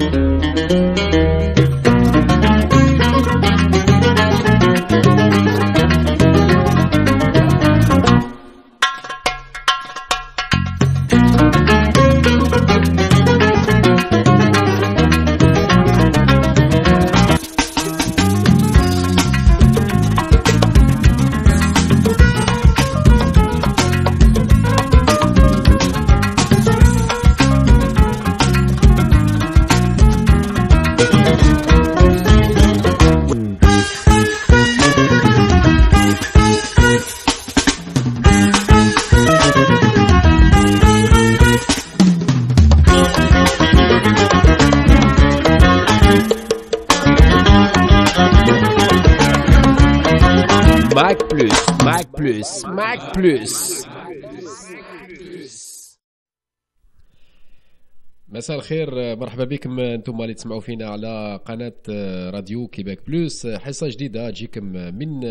thank you مساء الخير مرحبا بكم انتم اللي تسمعوا فينا على قناه راديو كيباك بلوس حصه جديده تجيكم من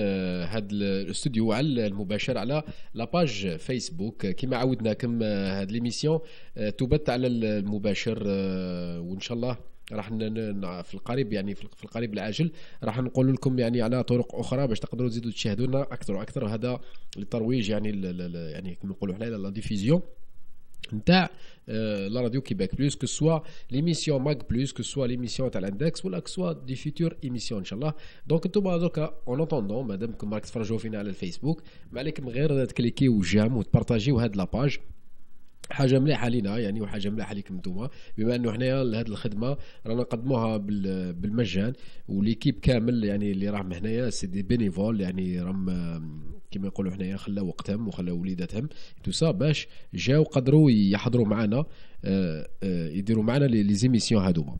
هذا الاستوديو على المباشر على لاباج فيسبوك كما عودناكم هذه ليميسيون تبث على المباشر وان شاء الله راح في القريب يعني في القريب العاجل راح نقول لكم يعني على طرق اخرى باش تقدروا تزيدوا تشاهدونا اكثر واكثر هذا للترويج يعني يعني كما نقولوا حنا لا ديفيزيون de euh, la radio Québec Plus que soit l'émission Mag Plus que soit l'émission État ou la que soit des futures émissions en donc tout le monde en attendant Madame que Marc sur Facebook vous invite de cliquer ou j'aime ou de partager ou la page حاجه مليحه لينا يعني وحاجه مليحه ليكم انتوما بما انه حنايا لهذه الخدمه رانا نقدموها بالمجان وليكيب كامل يعني اللي راهم هنايا سي دي بينيفول يعني راهم كما يقولوا حنايا خلاو وقتهم وخلاو وليداتهم تو باش جاو قدروا يحضروا معنا آه، آه، يديروا معنا لي زيميسيون هذوما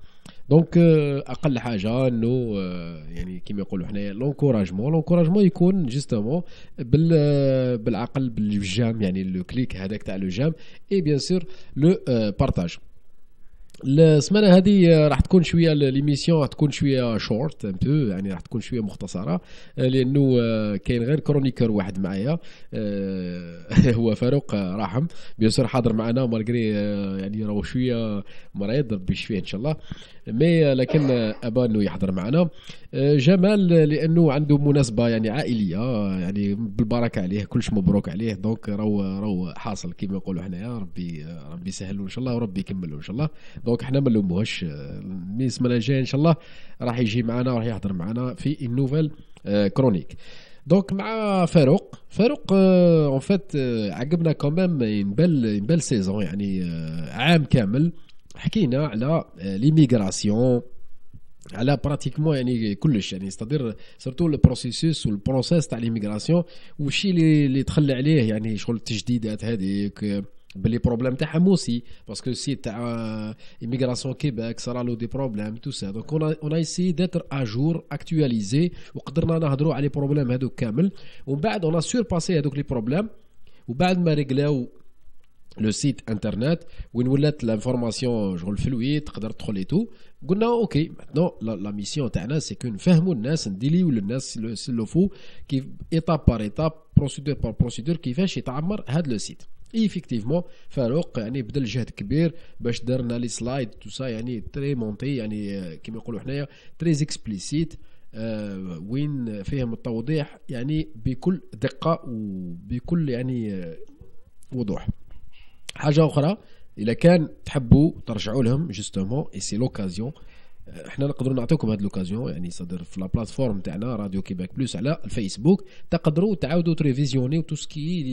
دونك euh, اقل حاجه انه آه، يعني كيما يقولوا حنايا لونكوراجمون لونكوراجمون يكون جوستومون بال بالعقل بالجام يعني لو كليك هذاك تاع لو جام اي بيان سور لو بارتاج السمانه هذه راح تكون شويه ليميسيون راح تكون شويه شورت ان بو يعني راح تكون شويه مختصره لانه كاين غير كرونيكر واحد معايا هو فاروق راحم بيان سور حاضر معنا مالغري يعني راهو شويه مريض ربي يشفيه ان شاء الله مي لكن ابى انه يحضر معنا جمال لانه عنده مناسبه يعني عائليه يعني بالبركه عليه كلش مبروك عليه دونك راهو راهو حاصل كما نقولوا حنايا ربي ربي يسهل ان شاء الله وربي يكمل ان شاء الله دونك حنا ما نلوموهش السمانه الجايه ان شاء الله راح يجي معنا راح يهضر معنا في ان نوفيل كرونيك دونك مع فاروق فاروق اون euh, فيت euh, عقبنا كومام اون بيل بيل سيزون يعني euh, عام كامل حكينا على ليميغراسيون على براتيكمون يعني كلش يعني استدير سورتو البروسيسوس والبروسيس تاع ليميغراسيون والشيء اللي اللي دخل عليه يعني شغل التجديدات هذيك les problèmes t'as pas aussi parce que si site immigration Québec ça a l'eau des problèmes tout ça donc on a essayé d'être à jour actualisé pour qu'on a un à les problèmes et on a surpassé les problèmes et après on a réglé le site internet où nous met la information je veux le filouir qu'on a et tout qu'on ok maintenant la mission c'est n'est qu'une les monner sans délire le n'est c'est le fou qui étape par étape procédure par procédure qui fait chez t'as à le site ايفيكتيفمون فاروق يعني بذل جهد كبير باش درنا لي سلايد تو سا يعني تري مونتي يعني euh, كيما نقولوا حنايا تري اكسبليسيت euh, وين فيهم التوضيح يعني بكل دقه وبكل يعني euh, وضوح حاجه اخرى اذا كان تحبوا ترجعوا لهم جوستومون اي سي لوكازيون احنا نقدروا نعطيكم هذه لوكازيون يعني صدر في لا بلاتفورم تاعنا راديو كيباك بلوس على الفيسبوك تقدروا تعاودوا تريفيزيونيو وتسكي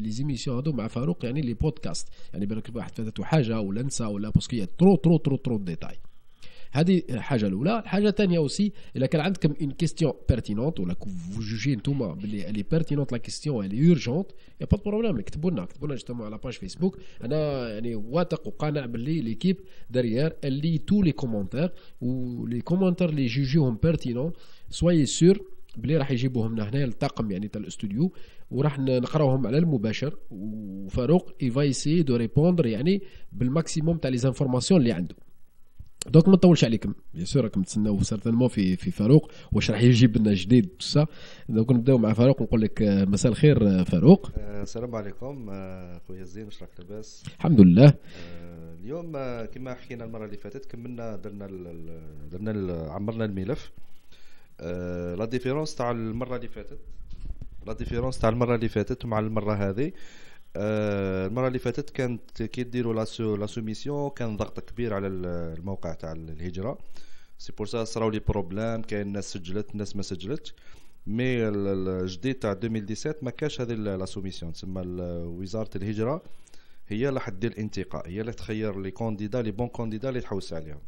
لي زيميسيون هادو مع فاروق يعني لي بودكاست يعني بالك واحد فاتته حاجه ولا نسى ولا باسكو ترو ترو ترو ترو ديتاي هذه الحاجه الاولى الحاجه الثانيه اوسي الا كان عندكم اون كيستيون بيرتينونت ولا كو جوجي نتوما باللي الي بيرتينونت لا كيستيون الي اورجونت يا با بروبليم اكتبوا لنا اكتبوا لنا جوستومون على باج فيسبوك انا يعني واثق وقانع باللي ليكيب داريير اللي تو لي كومونتير ولي كومونتير اللي جوجيهم بيرتينون سوي سور بلي راح يجيبوهم هنا للطاقم يعني تاع الاستوديو وراح نقراوهم على المباشر وفاروق يفايسي دو ريبوندر يعني بالماكسيموم تاع لي زانفورماسيون اللي عنده دونك ما نطولش عليكم بيان سور راكم تسناو سارتينمون في في فاروق واش راح يجيب لنا جديد تسا دونك نبداو مع فاروق نقول لك آه، مساء الخير آه، فاروق آه، السلام عليكم خويا زين واش راك لاباس الحمد لله اليوم كما حكينا المره اللي فاتت كملنا درنا درنا عمرنا الملف لا ديفيرونس تاع المره اللي فاتت لا ديفيرونس تاع المره اللي فاتت ومع المره هذه آه، المره اللي فاتت كانت كي ديروا لا سوميسيون كان ضغط كبير على الموقع تاع الهجره سي بور سا صراو لي بروبلام كاين ناس سجلت ناس ما سجلتش مي الجديد تاع 2017 ما كاش هذه لا سوميسيون تسمى وزاره الهجره هي اللي حدير الانتقاء هي اللي تخير لي كونديدا لي بون كونديدا اللي تحوس عليهم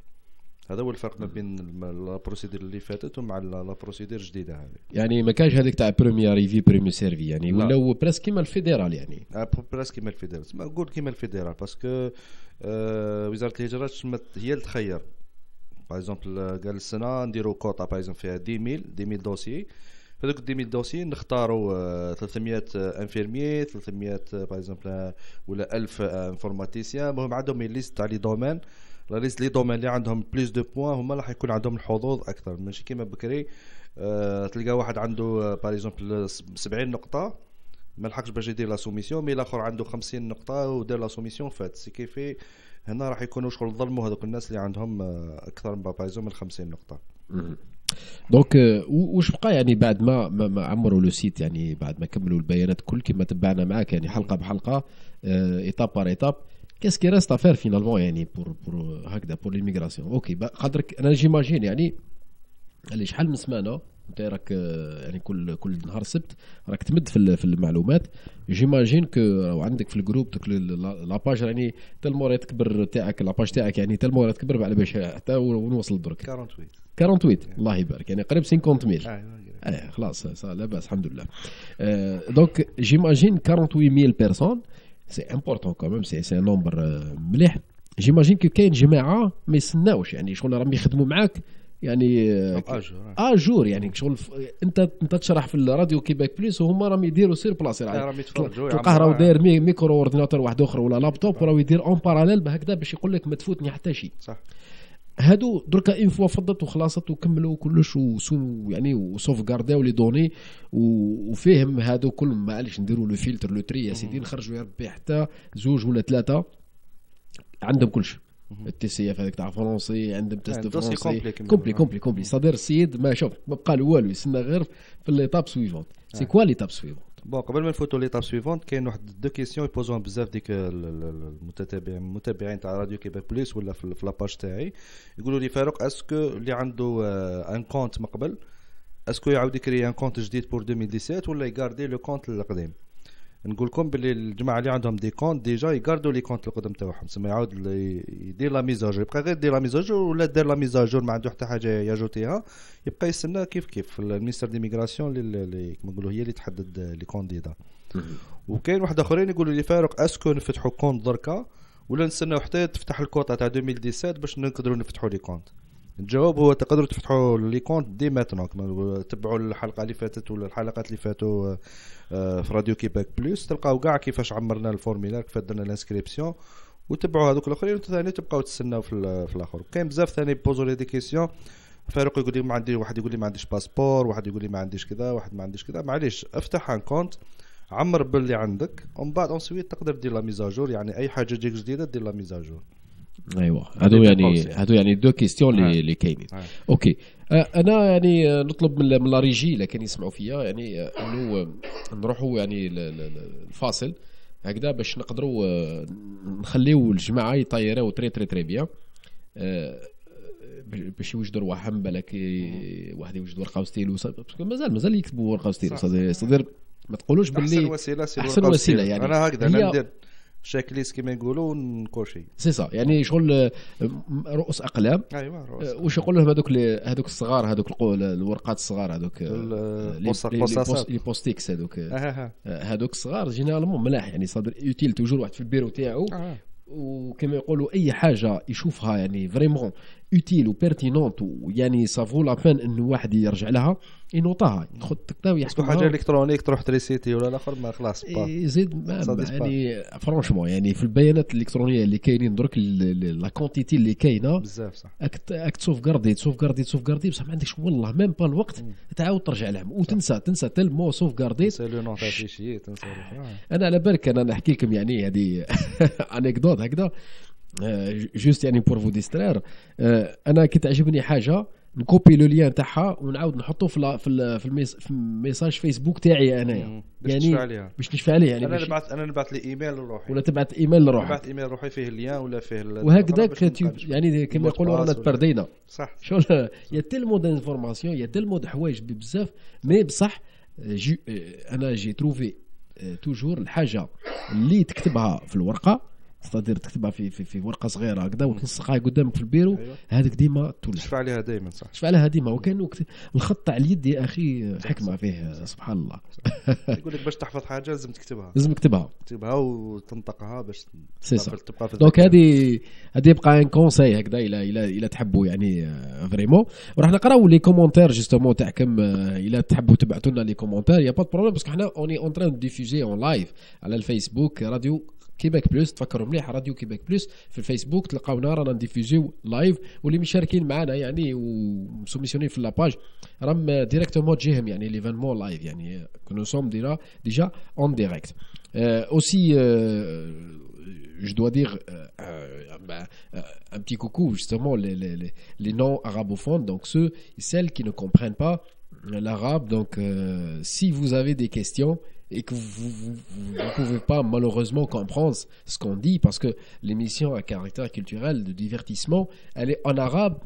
هذا هو الفرق ما بين لا بروسيدير اللي فاتت ومع لا بروسيدير الجديده هذه يعني ما كانش هذيك تاع برومي اريفي بريمي سيرفي يعني ولاو بريس كيما الفيدرال يعني آه، بريس كيما الفيدرال ما نقول كيما الفيدرال باسكو آه وزاره الهجرات هي اللي تخير باغ اكزومبل قال السنه نديرو كوطا باغ اكزومبل فيها 10000 10000 دوسي هذوك 10000 دوسي نختاروا 300 انفيرمي 300 باغ اكزومبل ولا 1000 انفورماتيسيان المهم عندهم ليست تاع لي دومين لاريس لي دومين اللي عندهم بليس دو بوان هما راح يكون عندهم الحظوظ اكثر ماشي كيما بكري أه تلقى واحد عنده باغ اكزومبل 70 نقطه ما لحقش باش يدير لا سوميسيون مي الاخر عنده 50 نقطه ودار لا سوميسيون فات سي كيفي هنا راح يكونوا شغل ظلموا هذوك الناس اللي عندهم آه، اكثر من باغ اكزومبل 50 نقطه دونك آه، واش بقى يعني بعد ما ما عمروا لو سيت يعني بعد ما كملوا البيانات كل كما تبعنا معاك يعني حلقه بحلقه ايتاب آه، بار ايتاب كاس كي راست افير فينالمون يعني بور بور هكذا بور ليميغراسيون اوكي خاطرك انا جيماجين يعني اللي شحال من سمانه انت راك يعني كل كل نهار سبت راك تمد في, في المعلومات جيماجين كو عندك في الجروب دوك لاباج راني تلمو تكبر تاعك لاباج تاعك يعني تلمو تكبر على باش حتى ونوصل درك 48 48 الله يبارك يعني قريب 50 ميل آه، إيه، خلاص لا باس الحمد لله آه دونك جيماجين 48 ميل بيرسون سي امبورتون كوميم سي سي نومبر مليح جيماجين كو كاين جماعه ما يستناوش يعني شغل راهم يخدموا معاك يعني اجور آه، آه، آه، اجور يعني شغل انت انت تشرح في الراديو كيباك بليس وهما راهم يديروا سير يعني بلاص راهم يتفرجوا تلقاه راهو داير ميكرو اورديناتور واحد اخر ولا لابتوب وراه يدير اون باراليل بهكذا باش يقول لك ما تفوتني حتى شيء صح هادو دركا اون فوا فضت وخلاصت وكملوا كلش وسو يعني وسوفغارداو لي دوني وفهم هادو كل معليش نديروا لو فلتر لو تري يا سيدي نخرجوا يا ربي حتى زوج ولا ثلاثه عندهم كلش التي سي اف هذاك تاع فرونسي عندهم تيست آه، فرونسي كومبلي كومبلي كومبلي كومبلي صدر السيد ما شوف ما بقى له والو يستنى غير في ليتاب سويفون سي كوا ليتاب سويفون بون قبل ما نفوتوا ليتاب سويفونت كاين واحد دو كيسيون يبوزون بزاف ديك المتابعين المتابعين تاع راديو كيباك بليس ولا في لاباج تاعي يقولوا لي فاروق اسكو اللي عنده ان آه، كونت من قبل اسكو يعاود يكري ان كونت جديد بور 2017 ولا يغاردي لو كونت القديم نقول لكم باللي الجماعه اللي عندهم دي كونت ديجا يقاردوا لي كونت القدم تاعهم تسمى يعاود يدير لا ميزاجور يبقى غير يدير لا ميزاجور ولا دار لا ميزاجور ما عنده حتى حاجه ياجوتيها يبقى يستنى كيف كيف المينستر دي ميغراسيون اللي كما نقولوا هي اللي تحدد لي كونديدا وكاين واحد اخرين يقولوا لي فاروق اسكو نفتحوا كونت دركا ولا نستناو حتى تفتح الكوطه تاع 2017 باش نقدروا نفتحوا لي كونت الجواب هو تقدروا تفتحوا لي كونت دي ماتنونك تبعوا الحلقه اللي فاتت ولا الحلقات اللي فاتوا آه، في راديو كيباك بلوس تلقاو كاع كيفاش عمرنا الفورميلا كيفاش درنا لانسكريبسيون وتبعوا هذوك الاخرين ثاني تبقاو تستناو في, في الاخر كاين بزاف ثاني بوزو لي دي كيسيون فاروق يقول لي ما عندي واحد يقول لي ما عنديش باسبور واحد يقول لي ما عنديش كذا واحد ما عنديش كذا معليش افتح ان كونت عمر باللي عندك ومن بعد سويت تقدر دير لا ميزاجور يعني اي حاجه تجيك جديده دير لا ميزاجور ايوا هادو يعني هادو يعني دو كيستيون اللي اللي آه. كاينين آه. اوكي آه، انا يعني نطلب من لا ريجي الا كان يسمعوا فيا يعني انه نروحوا يعني الفاصل هكذا باش نقدروا نخليو الجماعه يطيروا تري تري تري بيان باش يوجدوا رواحهم بالك واحد يوجد ورقه وستيل باسكو مازال مازال يكتبوا ورقه وستيل صدير ما تقولوش باللي احسن وسيله احسن وسيله يعني انا هكذا انا ندير ليست كما يقولوا نكوشي سي سا يعني شغل آه، رؤوس اقلام ايوا رؤوس آه، واش يقول لهم هذوك هذوك الصغار هذوك الورقات الصغار هذوك آه، لي بوستيكس هذوك هذوك الصغار جينيرالمون ملاح يعني صادر يوتيل توجور واحد في البيرو تاعو وكما يقولوا اي حاجه يشوفها يعني فريمون اوتيل وبيرتينونت ويعني سافو لا بان انه واحد يرجع لها ينوطها ياخذ تكتا يحسبها حاجه الكترونيك تروح تريسيتي ولا الاخر ما خلاص إيه، زيد يعني فرونشمون يعني في البيانات الالكترونيه اللي كاينين درك لا كونتيتي اللي كاينه بزاف صح اك سوف كاردي سوف كاردي سوف كاردي بصح ما عندكش والله ميم با الوقت تعاود ترجع لهم وتنسى تنسى مو سوف كاردي تنسى لو نون تنسى انا على بالك انا نحكي لكم يعني هذه انكدوت هكذا جوست آه، يعني بور فو ديسترير انا كي تعجبني حاجه نكوبي لو ليان تاعها ونعاود نحطه في في في الميساج فيسبوك تاعي انايا يعني باش نشفى عليه يعني انا نبعث انا نبعث لي ايميل لروحي ولا تبعث ايميل لروحك نبعث ايميل لروحي فيه الليان ولا فيه وهكذاك يعني كما يقولوا رانا تبردينا صح شو يا مود دانفورماسيون يا مود حوايج بزاف مي بصح انا جي تروفي توجور الحاجه اللي تكتبها في الورقه ستادير تكتبها في في, في ورقه صغيره هكذا وتنسقها قدامك في البيرو أيوة. هذيك ديما تولي شفع عليها دائما صح تشفع عليها ديما وكان الخط على اليد يا اخي حكمه فيه سبحان الله يقول لك باش تحفظ حاجه لازم تكتبها لازم تكتبها تكتبها وتنطقها باش سي صح تبقى في دونك هذه هذه يبقى ان كونساي هكذا الى الى الى تحبوا يعني فريمون آه، وراح نقراو لي كومونتير جوستومون تاع كم آه، تحبوا تبعثوا لنا لي كومونتير يا با بروبليم باسكو حنا اوني اون تران ديفوجي اون لايف على الفيسبوك راديو Québec Plus, tu Radio Québec Plus, sur Facebook, tu vas faire live, ou les Michel Kinman, ou soumissionner sur la page, directement l'événement live, que nous sommes déjà en direct. Euh, aussi, euh, je dois dire euh, un petit coucou, justement, les noms arabophones, donc ceux et celles qui ne comprennent pas l'arabe, donc si vous avez des questions, et que vous ne pouvez pas malheureusement comprendre ce qu'on dit parce que l'émission à caractère culturel de divertissement, elle est en arabe.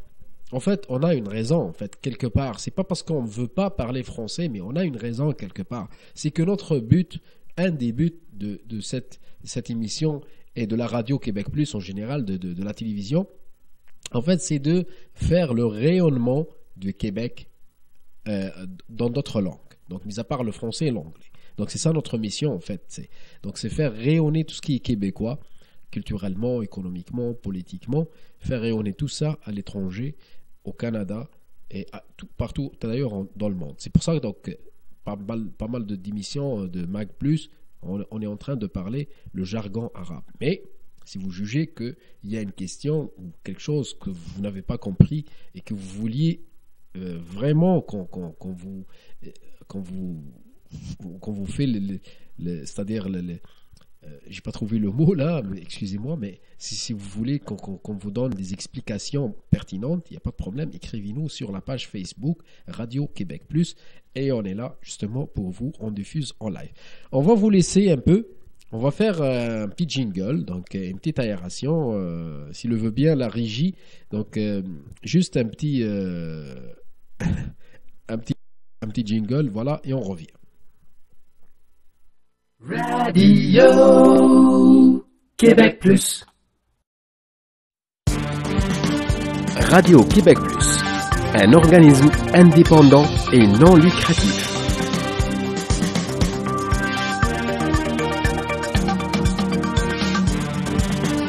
En fait, on a une raison, en fait, quelque part. C'est pas parce qu'on ne veut pas parler français, mais on a une raison quelque part. C'est que notre but, un des buts de, cette, cette émission et de la radio Québec Plus en général, de, la télévision, en fait, c'est de faire le rayonnement du Québec euh, dans d'autres langues. Donc, mis à part le français et l'anglais. Donc c'est ça notre mission en fait. c'est Donc c'est faire rayonner tout ce qui est québécois, culturellement, économiquement, politiquement, faire rayonner tout ça à l'étranger, au Canada et partout d'ailleurs dans le monde. C'est pour ça que donc pas mal, pas mal de démissions euh, de Mac Plus, on, est en train de parler le jargon arabe. Mais si vous jugez qu'il y a une question ou quelque chose que vous n'avez pas compris et que vous vouliez euh, vraiment qu'on vous, euh, vous qu'on vous fait, c'est-à-dire, euh, j'ai pas trouvé le mot là, excusez-moi, mais si, vous voulez qu'on vous donne des explications pertinentes, il n'y a pas de problème, écrivez-nous sur la page Facebook Radio Québec Plus et on est là justement pour vous, on diffuse en live. On va vous laisser un peu, on va faire euh, un petit jingle, donc euh, une petite aération, s'il le veut bien, la régie, donc juste un petit, un petit, un petit jingle, voilà, et on revient. Radio Québec Plus. Radio Québec Plus, un organisme indépendant et non lucratif.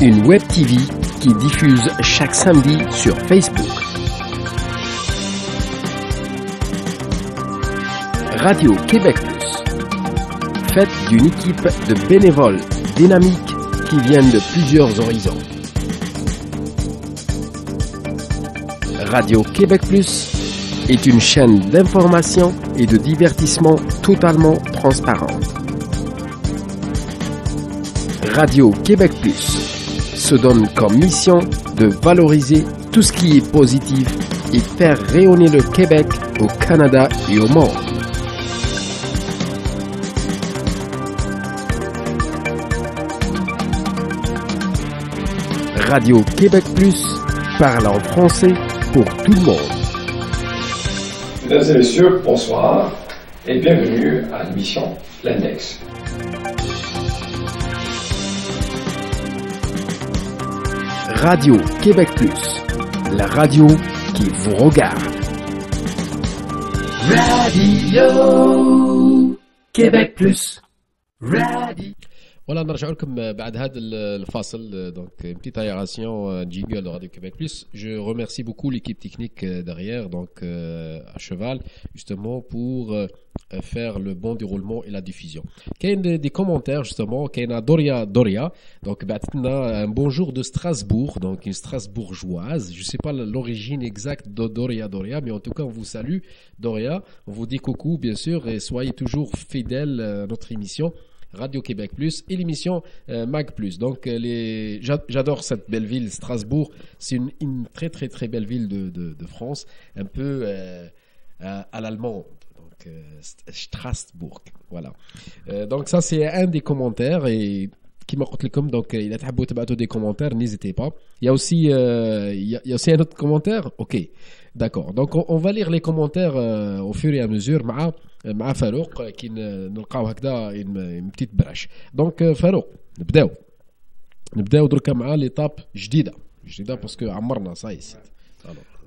Une web TV qui diffuse chaque samedi sur Facebook. Radio Québec Plus d'une équipe de bénévoles dynamiques qui viennent de plusieurs horizons. Radio Québec Plus est une chaîne d'information et de divertissement totalement transparente. Radio Québec Plus se donne comme mission de valoriser tout ce qui est positif et faire rayonner le Québec au Canada et au monde. Radio Québec Plus parle en français pour tout le monde. Mesdames et messieurs, bonsoir et bienvenue à l'émission L'Index. Radio Québec Plus, la radio qui vous regarde. Radio Québec Plus. Radio. Voilà, نرجع لكم euh, بعد هذا الفاصل euh, donc une petite aération euh, jingle de Radio Québec Plus. Je remercie beaucoup l'équipe technique derrière donc à cheval justement pour faire le bon déroulement et la diffusion. a des commentaires justement, y a Doria Doria donc بعتنا bah, un bonjour de Strasbourg donc une strasbourgeoise, je ne sais pas l'origine exacte de Doria Doria mais en tout cas on vous salue Doria, on vous dit coucou bien sûr et soyez toujours fidèles à notre émission. Radio-Québec Plus et l'émission euh, Mag Plus. Donc, euh, j'adore cette belle ville, Strasbourg. C'est une, très, très, très belle ville de, France, un peu euh, à, l'allemand. Donc, Strasbourg. Voilà. donc, ça, c'est un des commentaires et qui donc il a des commentaires n'hésitez pas il y a aussi il, y il y a aussi un autre commentaire ok d'accord donc on, va lire les commentaires au fur et à mesure مع فاروق كي نلقاو هكذا بتيت براش دونك فاروق نبداو نبداو دركا مع ليطاب جديده جديده باسكو عمرنا صاي آه.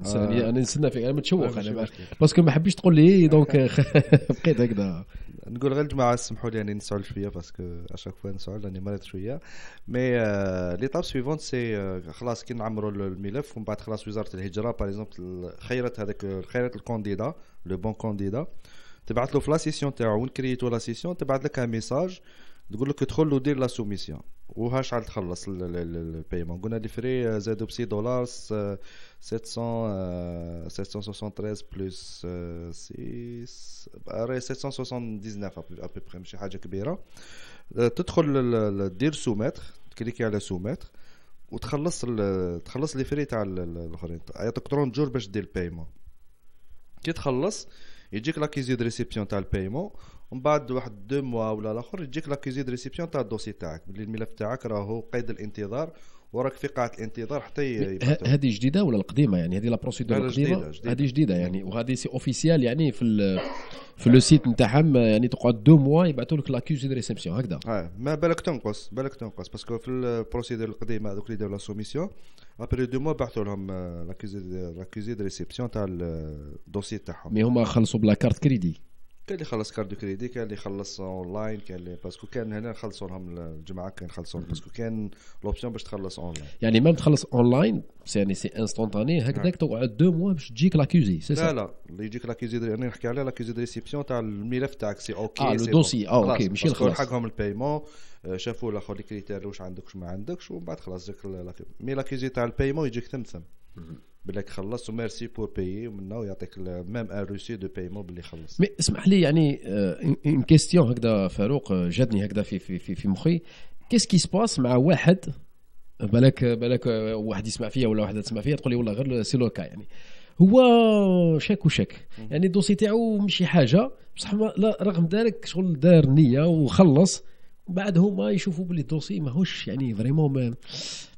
سيدي آه. انا نستنى فيك انا متشوق انا باسكو ما حبيتش تقول لي دونك بقيت هكذا نقول غير الجماعه سمحوا لي اني نسعل شويه باسكو اشاك فوا نسعل راني مريض شويه مي ليتاب سويفونت سي خلاص كي نعمروا الملف ومن بعد خلاص وزاره الهجره باغ اكزومبل خيرت هذاك خيرت الكونديدا لو بون كونديدا تبعث له في لا سيسيون تاعو وين كريتو لا سيسيون تبعث لك ميساج تقول لك ادخل دير لا سوميسيون وها شحال تخلص البيمون قلنا لي فري زادو بسي دولار 700 773 بلس 6 779 ابي بري ماشي حاجه كبيره آه، تدخل دير سومتر تكليكي على سومتر وتخلص تخلص لي فري تاع الاخرين يعطيك 30 جور باش دير البيمون كي تخلص يجيك لاكيزي دو ريسيبسيون تاع البايمون ومن بعد واحد دو موا ولا لاخر يجيك لاكيزي دو ريسيبسيون تاع الدوسي تاعك بلي الملف تاعك راهو قيد الانتظار وراك في قاعه الانتظار حتى هذه جديده ولا القديمه يعني هذه لا بروسيدور القديمه هذه جديده يعني وهذه سي اوفيسيال يعني في في لو سيت نتاعهم يعني تقعد دو موا يبعثوا لك لاكيوزي دو ريسبسيون هكذا اه ما بالك تنقص بالك تنقص باسكو في البروسيدور القديمه هذوك اللي داروا لا سوميسيون ابري دو موا بعثوا لهم لاكيوزي دو ريسبسيون تاع الدوسي تاعهم مي هما خلصوا بلا كارت كريدي كاين اللي خلص كاردو كريدي كاين اللي خلص اونلاين كاين اللي باسكو كان هنا نخلصوا لهم الجمعه كان نخلصوا باسكو كان لوبسيون باش تخلص اونلاين يعني ميم تخلص اونلاين يعني سي انستونتاني هكذاك نعم. تقعد دو موا باش تجيك لاكيزي سي لا لا اللي يجيك لاكيوزي يعني نحكي على لاكيزي ريسيبسيون تاع الملف تاعك سي اوكي اه لو دوسي اه اوكي ماشي الخلاص حقهم البايمون آه، شافوا الاخر لي كريتير واش عندك واش ما عندكش ومن بعد خلاص جاك مي لاكيزي تاع البايمون يجيك تم تم بلاك خلص وميرسي بور بايي ومن هنا يعطيك ميم ان روسي دو بايمون باللي خلص مي اسمح لي يعني اون آه، كيستيون هكذا فاروق آه، جاتني هكذا في في في, في مخي كيس كي سباس مع واحد بالك بالك آه، واحد يسمع فيا ولا واحده تسمع فيا تقول لي والله غير سي لوكا يعني هو شاك وشاك يعني الدوسي تاعو ماشي حاجه بصح لا رغم ذلك شغل دار نيه وخلص بعد هما يشوفوا بلي الدوسي ماهوش يعني فريمون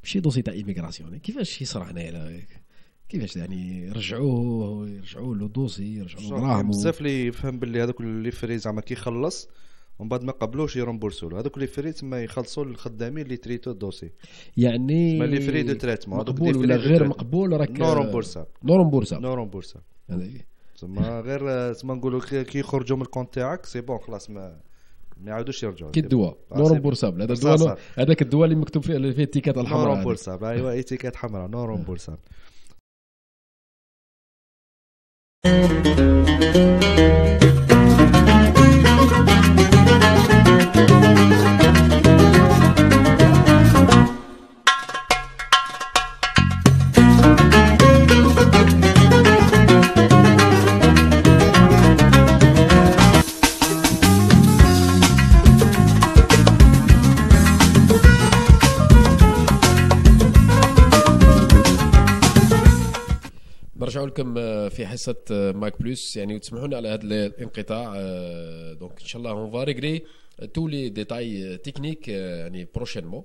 ماشي دوسي تاع ايميغراسيون كيفاش يصرى هنايا كيفاش يعني رجعوه يرجعوا له دوسي يرجعوا له بزاف اللي يفهم باللي هذوك اللي فري زعما كيخلص ومن بعد ما قبلوش يرمبورسوا له هذوك لي فري تما يخلصوا للخدامين اللي تريتو الدوسي يعني تما لي فري دو تريتمون مقبول ولا غير مقبول راك نو رمبورسا نو رمبورسا نو رمبورسا تما غير تما نقولوا كي يخرجوا من الكونت تاعك سي بون خلاص ما ما يعاودوش يرجعوا كي الدواء نو رومبورسابل هذا الدواء هذاك الدواء اللي مكتوب فيه اللي فيه التيكات الحمراء نو رومبورسابل ايوا اي تيكات حمراء نو رومبورسابل Thank you. لكم آه، في حصه آه، ماك بلس يعني لنا على هذا الانقطاع آه، دونك ان شاء الله اون فا تو لي ديتاي تكنيك يعني بروشينمون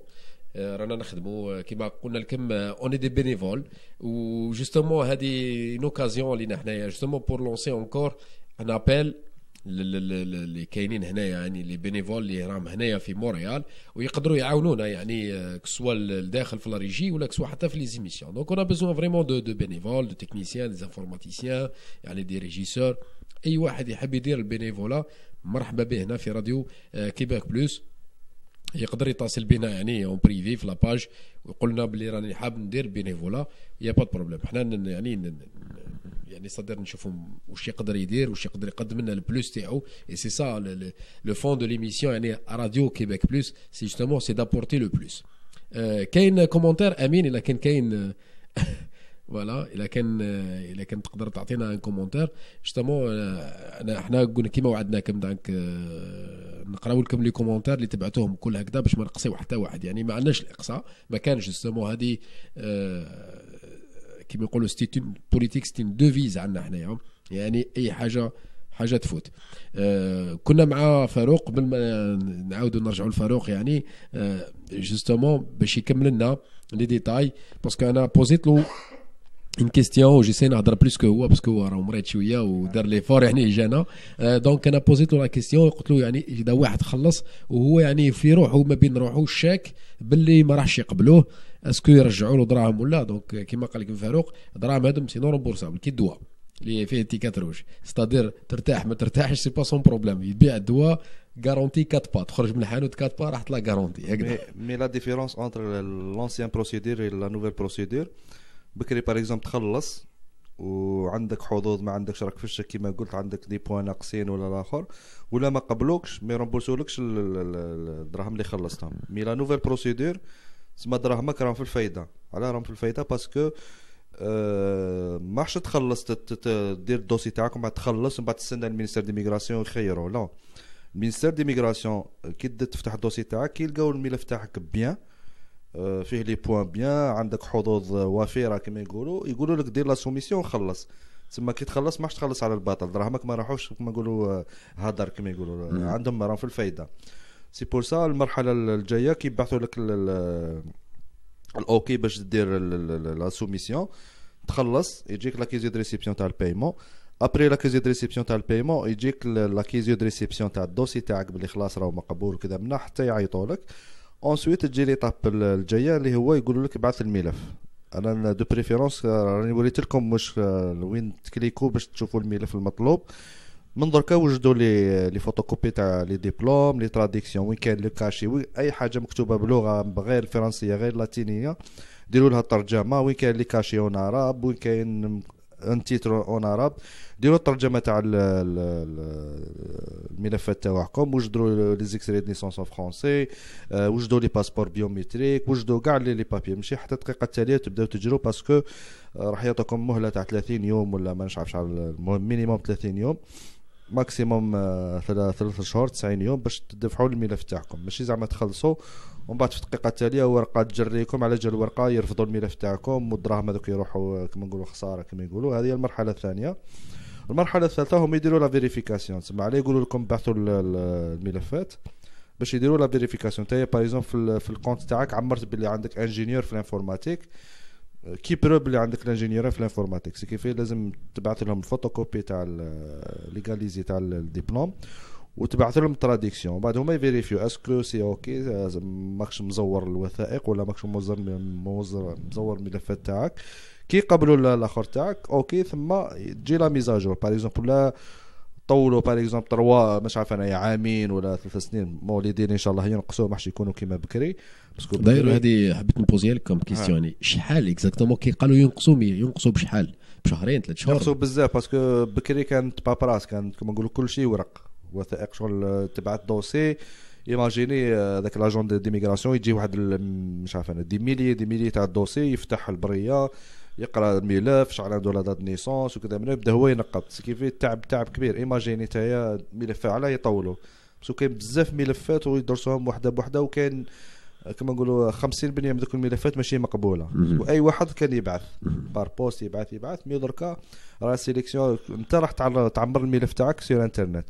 رانا نخدموا كما قلنا لكم اوني دي بينيفول وجوستومون هذه اون اوكازيون لينا حنايا جوستومون بور لونسي اونكور ان ابيل اللي كاينين هنايا يعني لي بينيفول اللي راهم هنايا في مونريال ويقدروا يعاونونا يعني آه، كسوا الداخل في لا ريجي ولا كسوا حتى في لي زيميسيون دونك اون بيزون فريمون دو دو بينيفول دو تكنيسيان دي انفورماتيسيان يعني دي ريجيسور اي واحد يحب يدير البينيفولا مرحبا به هنا في راديو كيباك آه، بلوس يقدر يتصل بنا يعني اون بريفي في لاباج ويقول لنا بلي راني حاب ندير بينيفولا يا با بروبليم حنا يعني يعني صدر نشوفوا واش يقدر يدير واش يقدر يقدم لنا البلوس تاعو اي سي سا لو فون دو ليميسيون يعني راديو كيبيك بلوس سي جوستومون سي دابورتي لو بلوس كاين كومونتير امين الا كان كاين فوالا الا كان الا كان تقدر تعطينا ان كومونتير جوستومون انا حنا قلنا كيما وعدناكم دونك آه، نقراو لكم لي كومونتير اللي تبعتوهم كل هكذا باش ما نقصيو حتى واحد يعني ما عندناش الاقصاء ما كانش جوستومون هذه كيما يقولوا ستيتون بوليتيك ستين دوفيز عندنا حنايا يعني اي حاجه حاجه تفوت آه كنا مع فاروق قبل ما نعاودوا نرجعوا لفاروق يعني آه جوستومون باش يكمل لنا لي ديتاي باسكو انا بوزيت له اون كيستيون وجيسي نهضر بلوس كو هو باسكو هو راه مريض شويه ودار لي فور يعني جانا دونك انا بوزيت له لا كيستيون قلت له يعني اذا واحد خلص وهو يعني في روحه ما بين روحه شاك باللي ما راحش يقبلوه اسكو يرجعوا له دراهم ولا دونك كيما قال لك فاروق دراهم سي سينو رومبورسابل كي الدواء اللي فيه تيكات روج ستادير ترتاح ما ترتاحش سي با سون بروبليم يبيع الدواء غارونتي 4 با تخرج من الحانوت 4 با راح تطلع غارونتي هكذا مي لا ديفيرونس انتر لونسيان بروسيدير اي لا نوفيل بروسيدير بكري باغ اكزومبل تخلص وعندك حظوظ ما عندكش راك في الشك كيما قلت عندك دي بوان ناقصين ولا الاخر ولا ما قبلوكش ما يرمبوسولكش الدراهم اللي خلصتهم مي لا نوفيل بروسيدور تسمى دراهمك راهم في الفايده علاه راهم في الفايده باسكو آه، ما حش تخلص دير الدوسي تاعك ومن بعد تخلص ومن بعد تستنى المينيستير دي ميغراسيون لا المينيستير دي ميغراسيون كي تفتح الدوسي تاعك كي يلقاو الملف تاعك بيان آه، فيه لي بوان بيان عندك حظوظ آه، وفيره كما يقولوا يقولوا لك دير لا سوميسيون خلص تسمى كي تخلص ما تخلص على الباطل دراهمك ما راحوش كما يقولوا آه، هدر كما يقولوا نعم. عندهم راهم في الفايده سي بور سا المرحله الجايه يبعثوا لك الاوكي باش دير لا سوميسيون تخلص يجيك لا كيزيو دو ريسيبسيون تاع البايمون ابري لا كيزيو دو ريسيبسيون تاع البايمون يجيك لا كيزيو دو ريسيبسيون تاع الدوسي تاعك بلي خلاص راهو مقبول وكذا منا حتى يعيطوا لك اونسويت تجي طاب الجايه اللي هو يقول لك ابعث الملف انا دو بريفيرونس euh, راني وريت لكم واش euh, وين تكليكو باش تشوفوا الملف المطلوب من دركا وجدوا لي euh, لي فوتوكوبي تاع لي ديبلوم لي تراديكسيون وين كاين لو كاشي وي اي حاجه مكتوبه بلغه غير الفرنسيه غير اللاتينيه ديروا لها الترجمه وين كاين لي كاشي اون عرب وين كاين ان تيتر اون عرب ديروا الترجمه تاع الملفات تاعكم وجدوا لي زيكسري ديسونس اون فرونسي وجدوا آه، لي باسبور بيومتريك وجدوا كاع لي بابي ماشي حتى الدقيقه التاليه تبداو تجروا باسكو راح يعطوكم مهله تاع 30 يوم ولا ما نعرفش شحال المهم مينيموم 30 يوم ماكسيموم آه، ثلاث شهور 90 يوم باش تدفعوا الملف تاعكم ماشي زعما تخلصوا ومن بعد في الدقيقه التاليه ورقه تجريكم على جال الورقه يرفضوا الملف تاعكم والدراهم هذوك يروحوا كما نقولوا خساره كما يقولوا هذه المرحله الثانيه المرحله الثالثه هم يديروا لا فيريفيكاسيون تسمى عليه يقولوا لكم بعثوا الملفات باش يديروا لا فيريفيكاسيون تاعي باريزون في, في الكونت تاعك عمرت بلي عندك انجينيور في الانفورماتيك كي برو بلي عندك الانجينير في الانفورماتيك سي كيفاه لازم تبعث لهم الفوتوكوبي تاع ليغاليزي تاع الدبلوم وتبعث لهم تراديكسيون بعد هما يفيريفيو اسكو سي اوكي ماكش مزور الوثائق ولا ماكش مزور مزور مزور الملفات تاعك كي يقبلوا الاخر تاعك اوكي ثم تجي لا ميزاجور باغ اكزومبل لا طولوا باغ اكزومبل تروا مش عارف انايا عامين ولا ثلاث سنين مواليدين ان شاء الله ينقصوا ماحش يكونوا كيما بكري باسكو داير هذه حبيت نبوزي لكم كيستيوني شحال اكزاكتومون كي قالوا ينقصوا ينقصوا بشحال بشهرين ثلاث شهور ينقصوا بزاف باسكو بكري كانت بابراس كانت كما نقولوا كل شيء ورق وثائق شغل تبعت دوسي ايماجيني euh, ذاك لاجون ديميغراسيون يجي واحد مش عارف انا دي ميلي دي ميلي تاع الدوسي يفتح البريه يقرا الملف شحال عنده لا دات نيسونس وكذا من يبدا هو ينقط كيفي تعب تعب كبير ايماجيني تايا ملف علاه يطولوا باسكو كاين بزاف ملفات ويدرسوهم وحده بوحده وكاين آه، كما نقولوا 50% من ذوك الملفات ماشي مقبوله واي واحد كان يبعث بار بوست يبعث يبعث مي دركا راه سيليكسيون انت راح تعمر الملف تاعك سير انترنت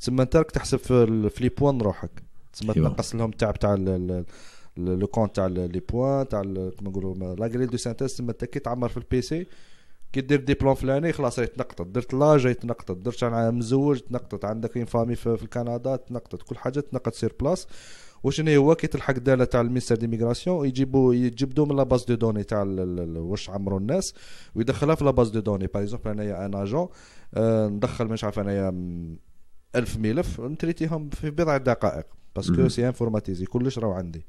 تسمى انت راك تحسب في لي بوان روحك تسمى أيوة. تنقص لهم تاع تاع لو كونت تاع لي بوان تاع كما نقولوا لا غريل دو سانتيز تسمى انت كي تعمر في البي سي كي دير ديبلوم فلاني خلاص راهي تنقطت درت لاج راهي تنقطت درت انا مزوج تنقطت عندك اون فامي في, في كندا تنقطت كل حاجه تنقط سير بلاس واش هنا هو كي تلحق داله تاع الميستر ديميغراسيون يجيبوا يجبدوا من لاباز دو دوني تاع واش عمرو الناس ويدخلها في لاباز دو دوني باغ اكزومبل انايا ان اجون ندخل مش عارف انايا 1000 ملف نتريتيهم في بضع دقائق باسكو سي انفورماتيزي كلش راهو عندي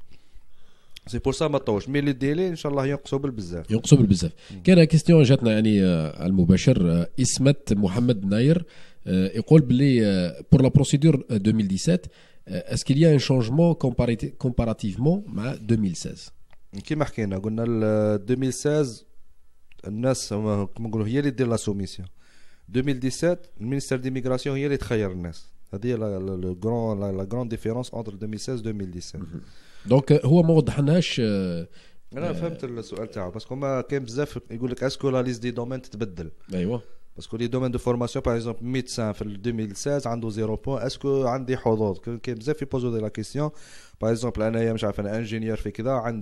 سي بور سا ما طوش مي اللي ديلي ان شاء الله ينقصوا بالبزاف ينقصوا بالبزاف كان كيستيون جاتنا يعني على آه، المباشر آه، اسمت محمد ناير آه، يقول بلي بور لا بروسيدور 2017 اسكو يا ان شونجمون كومباراتيفمون مع 2016 كيما حكينا قلنا 2016 الناس كما نقولوا هي اللي دير لا سوميسيون 2017, le ministère d'immigration l'immigration il y a les C'est-à-dire la, grande différence entre 2016 et 2017. Mhm. Donc, où est Mourad Hanash Je euh, vais faire le sujet. Parce qu'on a dit est-ce que la liste des domaines est de ben, Parce que les domaines de formation, par exemple, médecin, en 2016, ils 0 points. Est-ce qu'ils ont des choses Quand Zeff pose la question, par exemple, un ingénieur fait qu'il a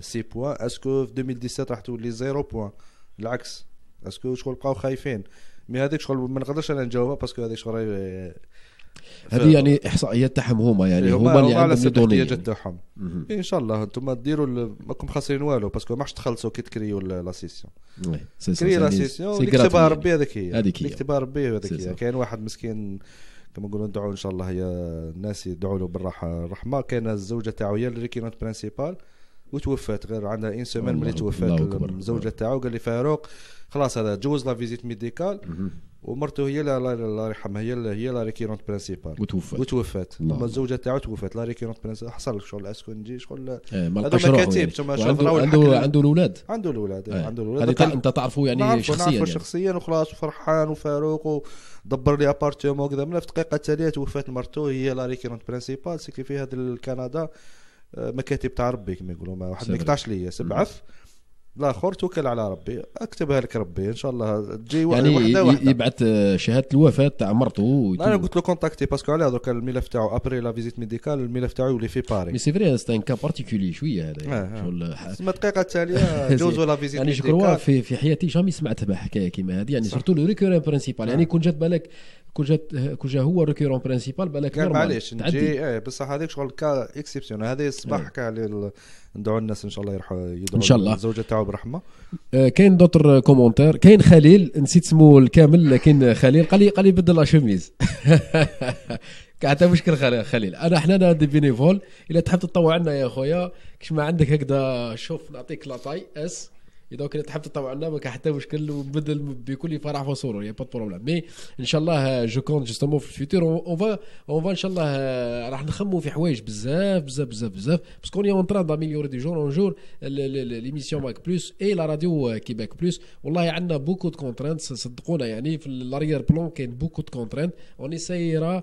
6 points. Est-ce que 2017, tous les 0 points L'axe. باسكو شغل بقاو خايفين مي هذيك شغل ما نقدرش انا نجاوبها باسكو هذيك شغل هذه آه، يعني احصائيات تاعهم يعني، إيه، هما يعني هما, اللي عندهم الاحتياجات يعني. تاعهم ان شاء الله انتم ديروا ماكم خاسرين والو باسكو ما تخلصوا كي تكريو لا سيسيون كري لا سيسيون كتبها ربي هذيك هي هذيك هي كتبها ربي هذيك هي كاين واحد مسكين كما نقولوا ندعوا ان شاء الله هي الناس يدعوا له بالراحه الرحمه كاين الزوجه تاعو هي اللي كانت برانسيبال وتوفات غير عندها ان سيمين ملي توفات الزوجه تاعو قال لي فاروق خلاص هذا جوز لا فيزيت ميديكال ومرته هي الله يرحمها هي لا هي لا ريكيرونت برانسيبال وتوفات وتوفات الزوجه تاعو توفات لا ريكيرونت برانسيبال حصل شغل اسكو نجي شغل هذا مكاتب تما شوف عنده عنده الاولاد عنده الاولاد إيه. عنده الاولاد انت تعرفه يعني شخصيا نعرفه يعني. شخصيا وخلاص وفرحان وفاروق ودبر لي ابارتيوم وكذا من الدقيقه التاليه توفات مرته هي لا ريكيرونت برانسيبال سكي في هذا الكندا مكاتب تاع ربي كما يقولوا ما واحد ما يقطعش ليا سبعث الاخر توكل على ربي اكتبها لك ربي ان شاء الله تجي يعني وحده وحده يبعث شهاده الوفاه تاع مرته انا قلت له كونتاكتي باسكو علاه درك الملف تاعو ابري لا فيزيت ميديكال الملف تاعو يولي في باري مي سي فري سي ان كا بارتيكولي شويه هذا آه، آه. شغل ثم الدقيقه التاليه جوزو لا فيزيت يعني شغل في في حياتي جامي سمعت بها حكايه كيما هذه يعني سورتو لو ريكورين برينسيبال يعني آه. كون جات بالك كل جا كل جا هو ريكيرون برانسيبال بالك معليش نجي إيه، بصح هذاك شغل كا اكسبسيونال هذا الصباح كا ندعو الناس ان شاء الله يرحموا ان شاء الله الزوجه تاعو برحمه آه، كاين دوتر كومونتير كاين خليل نسيت اسمه الكامل لكن خليل قال لي قال لي بدل لاشوميز حتى مشكل خليل انا حنا دي بينيفول الا تحب تطوع لنا يا خويا كش ما عندك هكذا شوف نعطيك لاطاي اس اذا كنت تحب تطوع لنا ما كان حتى مشكل وبدل بكل فرح وسرور يا يعني با بروبليم مي ان شاء الله جو كونت جوستومون في الفيتور اون فا اون فا ان شاء الله euh, راح نخمو في حوايج بزاف بزاف بزاف بزاف باسكو اون اون تران داميليوري دي جور اون جور ليميسيون ماك بلوس اي لا راديو كيباك بلوس والله عندنا بوكو دو كونترانت صدقونا يعني في الاريير بلون كاين بوكو دو كونترانت اون اسايرا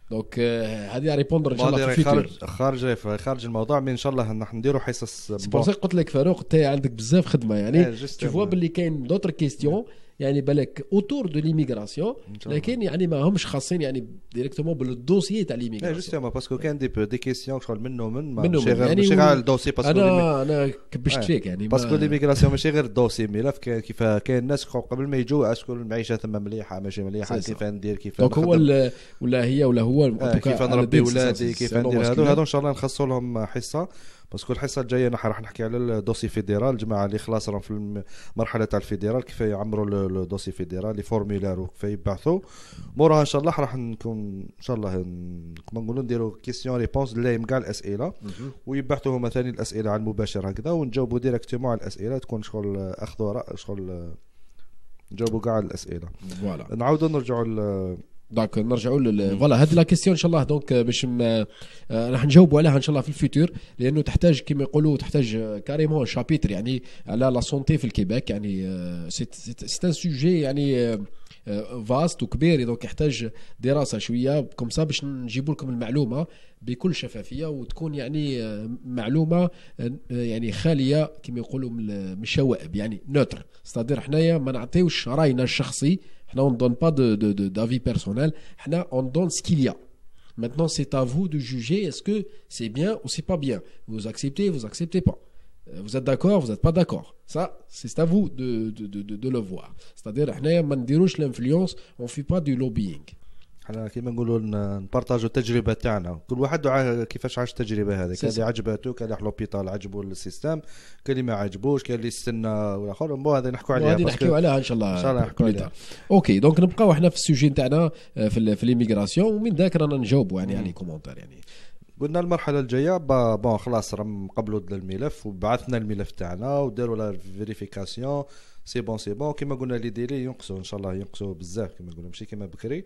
دونك آه، هذه ريبوندر ان شاء الله في خارج خارج خارج الموضوع مي ان شاء الله نحن نديروا حصص سي بور قلت لك فاروق انت عندك بزاف خدمه يعني تشوفوا إيه، باللي كاين دوتر كيستيون yeah. يعني بالك اوتور دو ليميغراسيون لكن يعني ما همش خاصين يعني ديريكتومون بالدوسيي تاع ليميغراسيون جوستومون باسكو كان دي دي كيسيون شغل منه من ماشي غير يعني ماشي غير الدوسي باسكو انا انا كبشت إيه. فيك يعني باسكو ليميغراسيون ماشي غير الدوسي ملف كيف كاين الناس قبل ما يجوا اسكو المعيشه تما مليحه ماشي مليحه كيف ندير كيف دونك هو ولا هي ولا هو إيه، كيف نربي ولادي كيف ندير هذو هذو ان شاء الله نخصوا لهم حصه باسكو الحصه الجايه نحن راح نحكي على الدوسي فيدرال الجماعه اللي خلاص راهم في المرحله تاع الفيدرال كيف يعمروا الدوسي فيدرال لي فورميلار وكيف يبعثوا موراها ان شاء الله راح نكون ان شاء الله كما نقولوا نديروا كيسيون ريبونس لايم كاع الاسئله ويبعثوا هما ثاني الاسئله على المباشر هكذا ونجاوبوا ديريكتومون على الاسئله تكون شغل اخذ شغل نجاوبوا كاع الاسئله فوالا نعاودوا نرجعوا دونك نرجعوا فوالا هذه لا كيستيون ان شاء الله دونك باش آه، راح نجاوبوا عليها ان شاء الله في الفيتور لانه تحتاج كما يقولوا تحتاج كاريمون شابيتر يعني على لا سونتي في الكيباك يعني سيت ان سوجي يعني فاست وكبير دونك يحتاج دراسه شويه كوم سا باش نجيب لكم المعلومه بكل شفافيه وتكون يعني آه، معلومه آه، يعني خاليه كما يقولوا من الشوائب يعني نوتر استادير حنايا ما نعطيوش راينا الشخصي on ne donne pas d'avis de, d'avis personnel, on donne ce qu'il y a. Maintenant, c'est à vous de juger est-ce que c'est bien ou c'est pas bien. Vous acceptez, vous acceptez pas. Euh, vous êtes d'accord, vous n'êtes pas d'accord. Ça, c'est à vous de, le voir. C'est-à-dire, on ne l'influence, on ne fait pas du lobbying. احنا كيما نقولوا نبارطاجوا التجربه تاعنا كل واحد كيفاش عاش التجربه هذه كان اللي عجبته كان راح لوبيتال عجبه السيستم كان اللي ما عجبوش كان اللي استنى والاخر مو هذا نحكوا عليها هذه نحكيو عليها ان شاء الله ان شاء الله نحكوا عليها اوكي دونك نبقاو احنا في السوجي تاعنا آه، في, في ليميغراسيون ومن ذاك رانا نجاوبوا يعني على كومونتير يعني قلنا المرحله الجايه بون خلاص راهم قبلوا الملف وبعثنا الملف تاعنا وداروا لا فيريفيكاسيون سي بون سي بون كيما قلنا لي ديلي ينقصوا ان شاء الله ينقصوا بزاف كيما قلنا ماشي كيما بكري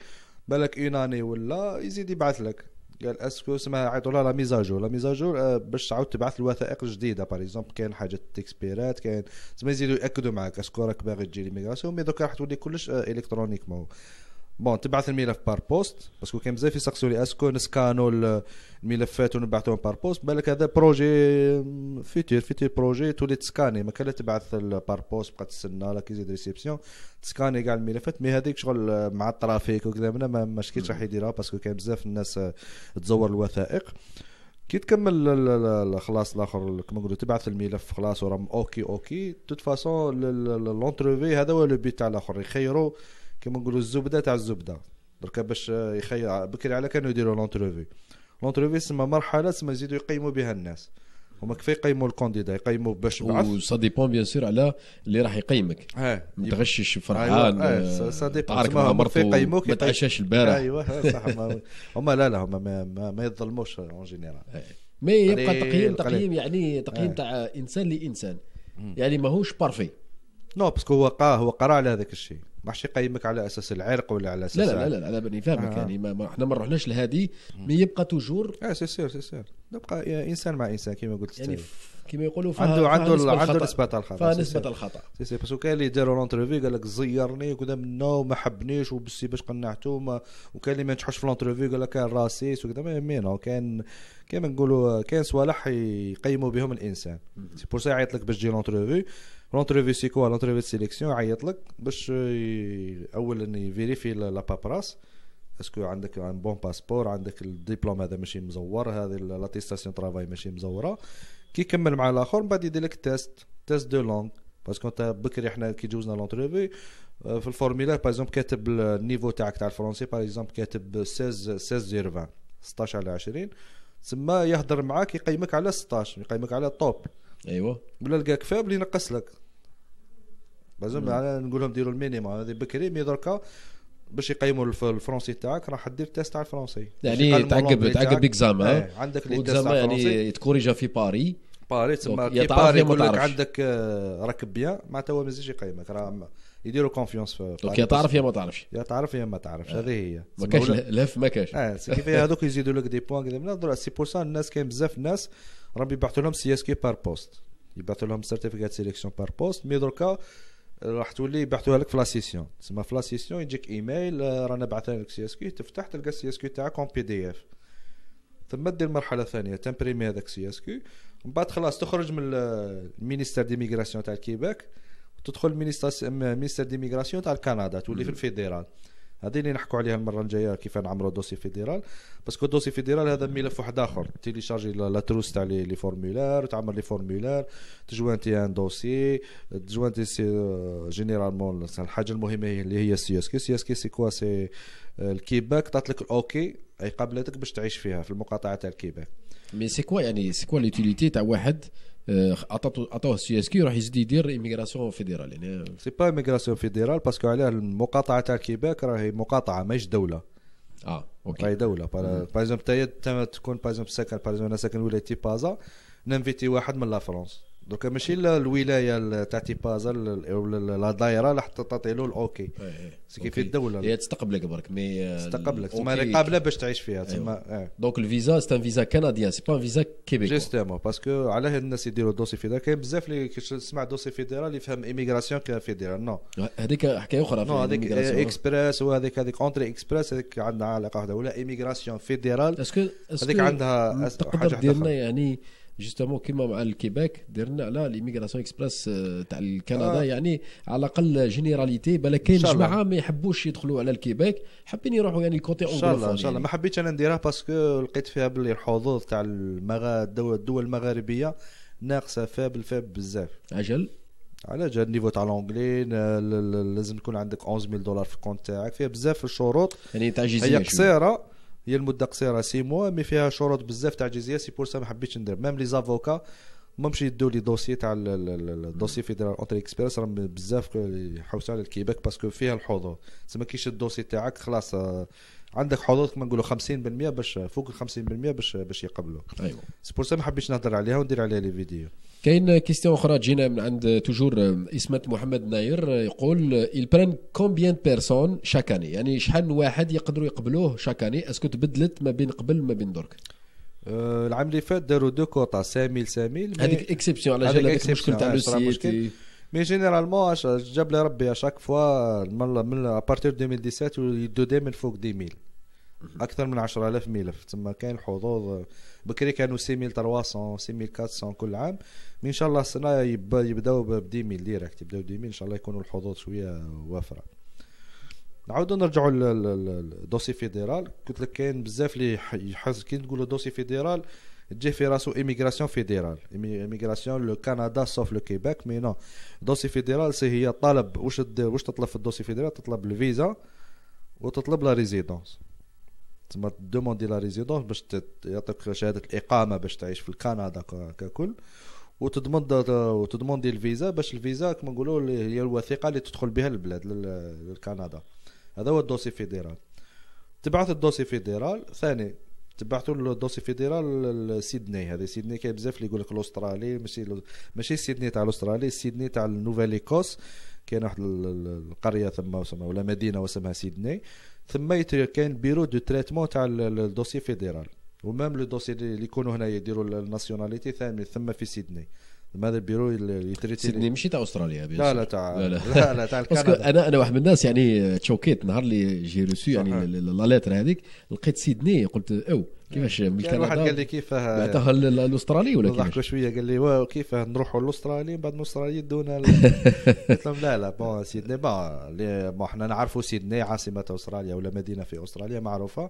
بالك اون اني ولا يزيد يبعث لك قال اسكو اسمها عيطوا لها لا ميزاجور لا ميزاجور آه، باش تعاود تبعث الوثائق الجديده باغ اكزومبل كاين حاجه تكسبيرات كاين زعما يزيدوا ياكدوا معاك اسكو راك باغي تجي ليميغراسيون مي دوكا راح تولي كلش آه، الكترونيكمون بون تبعث الملف بار بوست باسكو كان بزاف يسقسوا لي اسكو نسكانو الملفات ونبعثوهم بار بوست بالك هذا بروجي فيتور فيتور بروجي تولي تسكاني ما كان تبعث بار بوست بقى تستنى لا كيزيد ريسيبسيون تسكاني كاع الملفات مي هذيك شغل مع الترافيك وكذا ما مشكيتش راح يديرها باسكو كان بزاف الناس تزور الوثائق كي تكمل خلاص الاخر كما نقولوا تبعث الملف خلاص وراه اوكي اوكي توت فاسون لونتروفي هذا هو لو بيت تاع الاخر يخيروا كيما نقولوا الزبده تاع الزبده دركا باش يخير بكري على كانوا يديروا لونترفي لونترفي تسمى مرحله تسمى يزيدوا يقيموا بها الناس هما كيف يقيموا الكونديدا يقيموا باش بعث وسا ديبون بيان سور على اللي راح يقيمك أيوة، اه متغشش فرحان سا ديبون مع مرته يقيموك ما تعشاش البارح ايوه صح هما لا لا هما ما, ما, ما يظلموش اون جينيرال مي يبقى تقييم تقييم يعني تقييم تاع انسان لانسان يعني ماهوش بارفي نو باسكو هو قرا هو قرا على هذاك الشيء ما حش يقيمك على اساس العرق ولا على اساس لا لا لا, لا انا بني فاهمك آه. يعني ما, ما احنا ما رحناش لهذه مي يبقى توجور اه سي سير سي سير نبقى انسان مع انسان كما قلت يعني كما يقولوا فيها عنده عنده عنده نسبة الخطا فيها نسبة الخطا سي سي باسكو كاين اللي داروا لونترفي قال لك زيرني وكذا منه وما حبنيش وبسي باش قنعته وكاين اللي ما نجحوش في لونترفي قال لك كان راسيس وكذا مي نو كاين كما نقولوا كاين صوالح يقيموا بهم الانسان سي بور سا يعيط لك باش تجي لونترفي لونترفي سيكو لونترفي سيليكسيون يعيط لك باش اولا يفيريفي لا باباراس اسكو عندك ان بون باسبور عندك الدبلوم هذا ماشي مزور هذه لاتيستاسيون ترافاي ماشي مزوره كي يكمل مع الاخر من بعد يدير لك تيست تيست دو لونغ باسكو انت بكري حنا كي جوزنا لونترفي euh, في الفورميلار باغ اكزومبل كاتب النيفو تاعك تاع الفرونسي باغ اكزومبل كاتب 16 16 زيرو 20 16 على 20 تسمى يهضر معاك يقيمك على 16 يقيمك على توب ايوا ولا لقاك فابل ينقص لك لازم معناها نعم. نقول لهم ديروا المينيموم هذه بكري مي دركا باش يقيموا الفرونسي تاعك راح دير تيست تاع الفرنسي يعني تعقب تعقب ليكزامان إيه، عندك لي تيست يعني تكوريجا في باري باري تسمى كي باري يقول لك عندك آه، راك بيان معناتها هو مازالش يقيمك راه يديروا كونفيونس في دونك يا تعرف يا ما تعرفش يا تعرف يا ما تعرفش آه. هذه هي ما كاش الهف ما كاش اه كيف هذوك يزيدوا لك دي بوان كذا سي بور سا الناس كاين بزاف الناس راهم يبعثوا لهم سي اس كي بار بوست يبعثوا لهم سيرتيفيكات سيليكسيون بار بوست مي دركا راح تولي يبعثوها لك في لاسيسيون تسمى في لاسيسيون يجيك ايميل آه، رانا بعثنا لك سي اس كي تفتح تلقى السي اس كي تاعك اون بي دي اف ثم دير مرحله ثانيه تمبريمي هذاك سي اس كي من بعد خلاص تخرج من المينيستير دي ميغراسيون تاع الكيباك تدخل المينيستير دي ميغراسيون تاع الكندا تولي في الفيدرال هذه اللي نحكوا عليها المره الجايه كيف نعمروا دوسي فيدرال باسكو دوسي فيدرال هذا ملف واحد اخر تيليشارجي لا تروس تاع لي فورمولير وتعمر لي فورمولير تجوانتي ان دوسي تجوانتي سي جينيرالمون الحاجه المهمه اللي هي السي اس كي السي اس كي سي كوا سي الكيباك لك الاوكي اي قابلتك باش تعيش فيها في المقاطعه تاع الكيباك مي سي كوا يعني سي كوا لوتيليتي تاع واحد أه، عطاتو عطاوه السي اس كي يروح يزيد يدير ايميغراسيون فيدرال يعني سي با ايميغراسيون فيدرال باسكو علاه المقاطعه تاع كيباك راهي مقاطعه ماهيش دوله اه اوكي راهي دوله باغ اكزومبل تكون باغ اكزومبل ساكن باغ انا ساكن ولايتي بازا نانفيتي واحد من لا فرونس دوكا ماشي الولايه تي بازا ولا لا دايره لحتى تعطي له الاوكي سكي في الدوله هي تستقبلك برك مي تستقبلك تسمى قابله باش تعيش فيها تسمى دونك الفيزا سي ان فيزا كنديا سي با فيزا كيبيك جوستومون باسكو علاه الناس يديروا دوسي فيدرال كاين بزاف اللي كي تسمع دوسي فيدرال يفهم ايميغراسيون كفيدرال نو هذيك حكايه اخرى نو هذيك اكسبريس وهذيك هذيك اونتري اكسبريس هذيك عندها علاقه واحده ولا ايميغراسيون فيدرال اسكو هذيك عندها تقدر ديرنا يعني جوستومون كيما مع الكيباك درنا على ليميغراسيون اكسبريس آه، تاع الكندا آه. يعني على الاقل جينيراليتي بالك كاين جماعه ما يحبوش يدخلوا على الكيباك حابين يروحوا يعني الكوتي كوتي ان شاء الله ان شاء الله يعني. ما حبيتش انا نديرها باسكو لقيت فيها باللي الحظوظ تاع الدول المغاربيه ناقصه فاب الفاب بزاف اجل على جا النيفو تاع لونجلي لازم تكون عندك 11000 دولار في الكونت تاعك فيها بزاف الشروط يعني تاع هي قصيره هي المده قصيره سي موا مي فيها شروط بزاف تاع الجزيه سي بور سا ما حبيتش ندير ميم لي زافوكا ما مش يدوا لي دوسي تاع الدوسي فيدرال اونتري اكسبيرس راهم بزاف يحوسوا على الكيبك باسكو فيها الحظوظ تسمى كي الدوسي تاعك خلاص آه، عندك حظوظ كما نقولوا 50% باش فوق ال 50% باش باش يقبلوك ايوا سي بور سا ما حبيتش نهضر عليها وندير عليها لي فيديو كاين كيستيون اخرى جينا من عند توجور اسمت محمد ناير يقول البران كومبيان بيرسون شاكاني يعني شحال واحد يقدروا يقبلوه شاكاني اسكو تبدلت ما بين قبل ما بين درك أه، العام اللي فات داروا دو كوطا 5000 5000 هذيك اكسبسيون على جال هذاك المشكل تاع آه، لو مي جينيرالمون جاب لي ربي اشاك فوا من ابارتير 2017 يدو دائما فوق 10000 اكثر من 10000 ملف تما كاين حظوظ بكري كانوا 6300 6400 كل عام مي ان شاء الله السنه يبداو ب 2000 ديريكت يبداو 2000 ان شاء الله يكونوا الحظوظ شويه وافره نعاودو نرجعو للدوسي فيدرال قلت لك كاين بزاف اللي يحس كي تقولوا دوسي فيدرال تجي في راسو ايميغراسيون فيدرال ايميغراسيون لو كندا سوف لو كيباك مي نو دوسي فيدرال سي هي طلب واش دير واش تطلب في الدوسي فيدرال تطلب الفيزا وتطلب لا ريزيدونس تما دوموندي لا ريزيدونس باش يعطيك شهاده الاقامه باش تعيش في كندا ككل وتضمن وتضمن دي الفيزا باش الفيزا كما نقولوا هي الوثيقه اللي تدخل بها البلاد لكندا هذا هو الدوسي فيدرال تبعث الدوسي فيدرال ثاني تبعثوا الدوسي فيدرال لسيدني هذه سيدني كاين بزاف اللي يقول لك الاسترالي ماشي ماشي سيدني تاع الاسترالي سيدني تاع نوفال ايكوس كاين واحد القريه ثم وسمها ولا مدينه وسمها سيدني ثم كاين بيرو دو تريتمون تاع الدوسي فيدرال ومام لو دوسي اللي يكونوا هنا يديروا الناسيوناليتي ثاني ثم في سيدني ماذا البيرو اللي يتريت سيدني مشيت تاع استراليا لا لا تاع لا لا, لا تاع الكندا انا انا واحد من الناس يعني تشوكيت نهار اللي جي روسي يعني لا ليتر هذيك لقيت سيدني قلت او كيفاش من كندا واحد قال لي كيفاه معناتها الاسترالي ولا كيفاش ضحكوا شويه قال لي واو كيفاه نروحوا لاسترالي من بعد من الاسترالي يدونا قلت لهم لا لا بون سيدني بون احنا نعرفوا سيدني عاصمه استراليا ولا مدينه في استراليا معروفه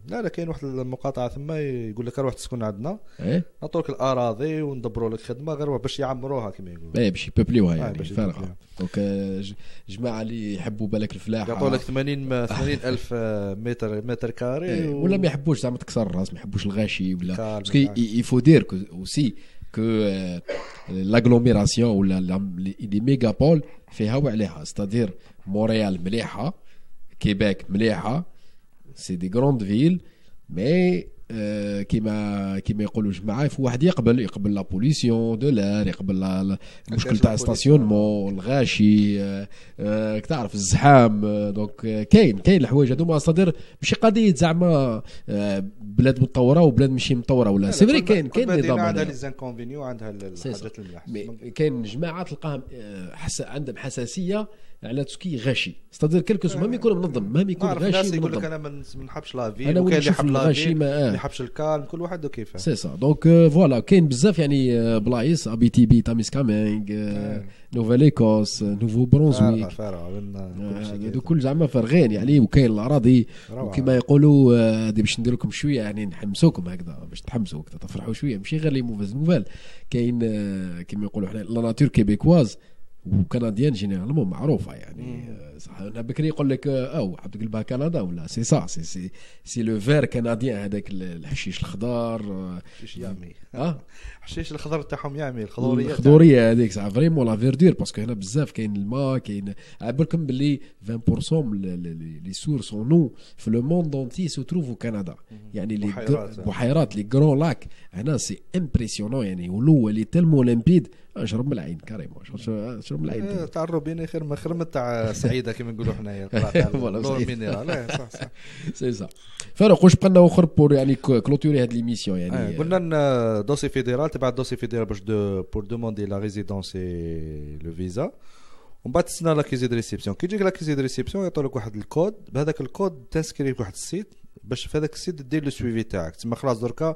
لا لا كاين واحد المقاطعه ثم يقول لك روح تسكن عندنا ايه نعطوك الاراضي وندبروا لك خدمه غير باش يعمروها كما يقولوا ايه باش يبوبليوها يعني آه، فارغه دونك آه، جماعه اللي يحبوا بالك الفلاحه يعطوا لك 80 80 الف آه، متر متر كاري ايه و... ولا ما يحبوش زعما تكسر الراس ما يحبوش الغاشي ولا باسكو يفو دير اوسي كو لاغلوميراسيون ولا لي بول فيها وعليها ستادير موريال مليحه كيباك مليحه سي دي غروند فيل مي كيما كيما يقولوا جماعه في واحد يقبل يقبل لا بوليسيون دو لار يقبل المشكل تاع ستاسيونمون الغاشي تعرف الزحام دونك كاين كاين الحوايج هذوما صدر ماشي قضيه زعما آه، بلاد متطوره وبلاد ماشي متطوره ولا سي فري كاين كاين نظام عندها لي زانكونفينيو عندها الحاجات كاين جماعه تلقاهم آه، عندهم حساسيه على تسكي غاشي استدير سو مهم يكون منظم مهم يكون غاشي ناس يقول لك انا ما نحبش لافي انا اللي يحب الغاشي ما آه. يحبش نحبش الكالم كل واحد وكيفه سي سا دونك فوالا كاين بزاف يعني آه، بلايص ابي تي بي تاميس كامينغ آه، نوفال ايكوس نوفو برونزويك هذوك كل زعما فارغين يعني وكاين الاراضي وكما يقولوا هذه باش ندير لكم شويه يعني نحمسوكم هكذا باش تحمسوا هكذا تفرحوا شويه ماشي غير لي موفاز نوفال كاين كما يقولوا حنا لا ناتور كيبيكواز وكنديان جينيرالمون معروفه يعني صح بكري يقول لك آه، او عبد قلبها كندا ولا سي سا سي سي, سي لو فير كنديان هذاك الحشيش الخضار آه. حشيش يامي اه الحشيش الخضر تاعهم يامي الخضوريه الخضوريه هذيك صح فريمون لا فيردور باسكو هنا بزاف كاين الماء كاين على بالكم باللي 20% لي سورس اون نو في لو موند اونتي سو تروف في كندا يعني لي بحيرات لي كرون لاك هنا سي امبرسيونون يعني ولو اللي تلمو لامبيد نشرب من العين كريم نشرب من العين آه، تعرف بيني خير من خير من تاع سعيده هذا كيما نقولوا حنايا فوالا مينيرال إيه، صح صح سي صح فاروق واش بقى لنا اخر بور يعني كلوتوري هذه ليميسيون يعني إيه، قلنا دوسي فيدرال تبع دوسي فيدرال باش بور دوموندي لا ريزيدونس لو فيزا ومن بعد تسنى لاكيزي دو ريسيبسيون كي تجيك لاكيزي دو ريسيبسيون لك واحد الكود بهذاك الكود تسكري في واحد السيت باش في هذاك السيت دير لو سويفي تاعك تما خلاص دركا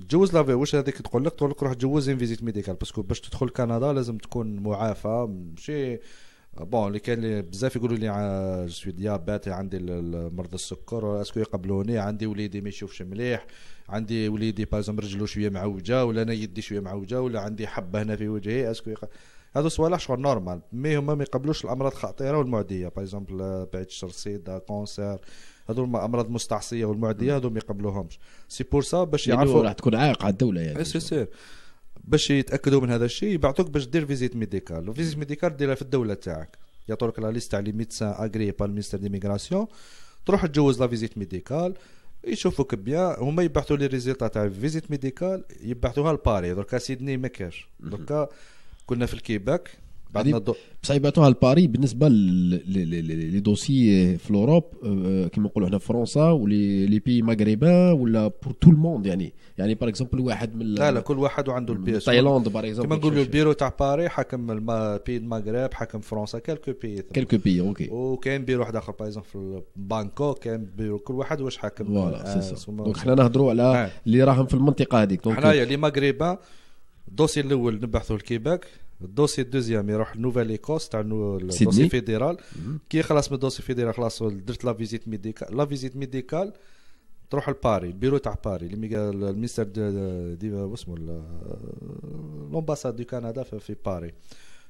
تجوز لافي واش هذيك تقول لك تقول لك روح تجوز ان فيزيت ميديكال باسكو باش تدخل كندا لازم تكون معافى ماشي بون اللي كان بزاف يقولوا لي جو سوي ديابات عندي مرض السكر اسكو يقبلوني عندي وليدي ما يشوفش مليح عندي وليدي بازم رجلو شويه معوجه ولا انا يدي شويه معوجه ولا عندي حبه هنا في وجهي اسكو يق... هادو صوالح شغل نورمال مي هما ما يقبلوش الامراض الخطيره والمعديه باغ اكزومبل بعد الشرسيده كونسير هذول امراض مستعصيه والمعديه هذول ما يقبلوهمش سي بور سا باش يعني يعرفوا راح تكون عائق على الدوله يعني إيه، سير سير باش يتاكدوا من هذا الشيء يبعثوك باش دير فيزيت ميديكال وفيزيت ميديكال ديرها في الدوله تاعك يعطوك لا ليست تاع لي ميدسان اغري با المينستر دي ميغراسيون تروح تجوز لا فيزيت ميديكال يشوفوك بيان هما يبعثوا لي ريزيلتا تاع فيزيت ميديكال يبعثوها لباري دركا سيدني ما كاش دركا كنا في الكيباك بعدين يعني بصعيباتها الباري بالنسبه لي دوسي في لوروب آه، آه، كما نقولوا هنا فرنسا ولي لي بي مغربان ولا بور تو الموند يعني يعني باغ اكزومبل واحد من لا لا كل واحد وعنده اس تايلاند باغ اكزومبل كما نقولوا البيرو تاع باري حكم بي المغرب حكم فرنسا كالكو بي كالكو بي اوكي وكاين بيرو واحد اخر باغ في بانكوك كاين بيرو كل واحد واش حاكم فوالا سي دونك حنا نهضروا على اللي آه. راهم في المنطقه هذيك حنايا لي مغربان الدوسي الاول نبعثوا لكيباك الدوسي الدوزيام يروح نوفال ايكوس تاع الدوسي فيدرال كي يخلص من الدوسي فيدرال خلاص درت لا فيزيت ميديكال لا فيزيت ميديكال تروح لباري البيرو تاع باري الميستر دي واسمو لومباساد دو كندا في باري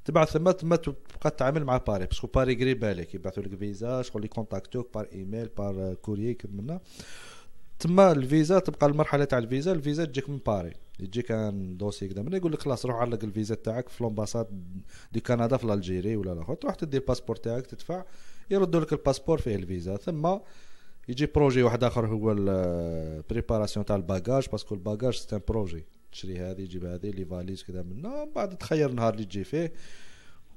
تبعث ثما تما تبقى تتعامل مع باري باسكو باري قريبه لك يبعثوا لك فيزا شغل يكونتاكتوك بار ايميل بار كوريي كيما تما الفيزا تبقى المرحله تاع الفيزا الفيزا تجيك من باري يجيك ان دوسي كذا من يقول لك خلاص روح علق الفيزا تاعك في لومباساد دي كندا في الجيري ولا الاخر تروح تدي الباسبور تاعك تدفع يردوا لك الباسبور فيه الفيزا ثم يجي بروجي واحد اخر هو البريباراسيون تاع الباجاج باسكو الباجاج سيت ان بروجي تشري هذه تجيب هذه لي فاليز كذا منا من بعد تخير النهار اللي تجي فيه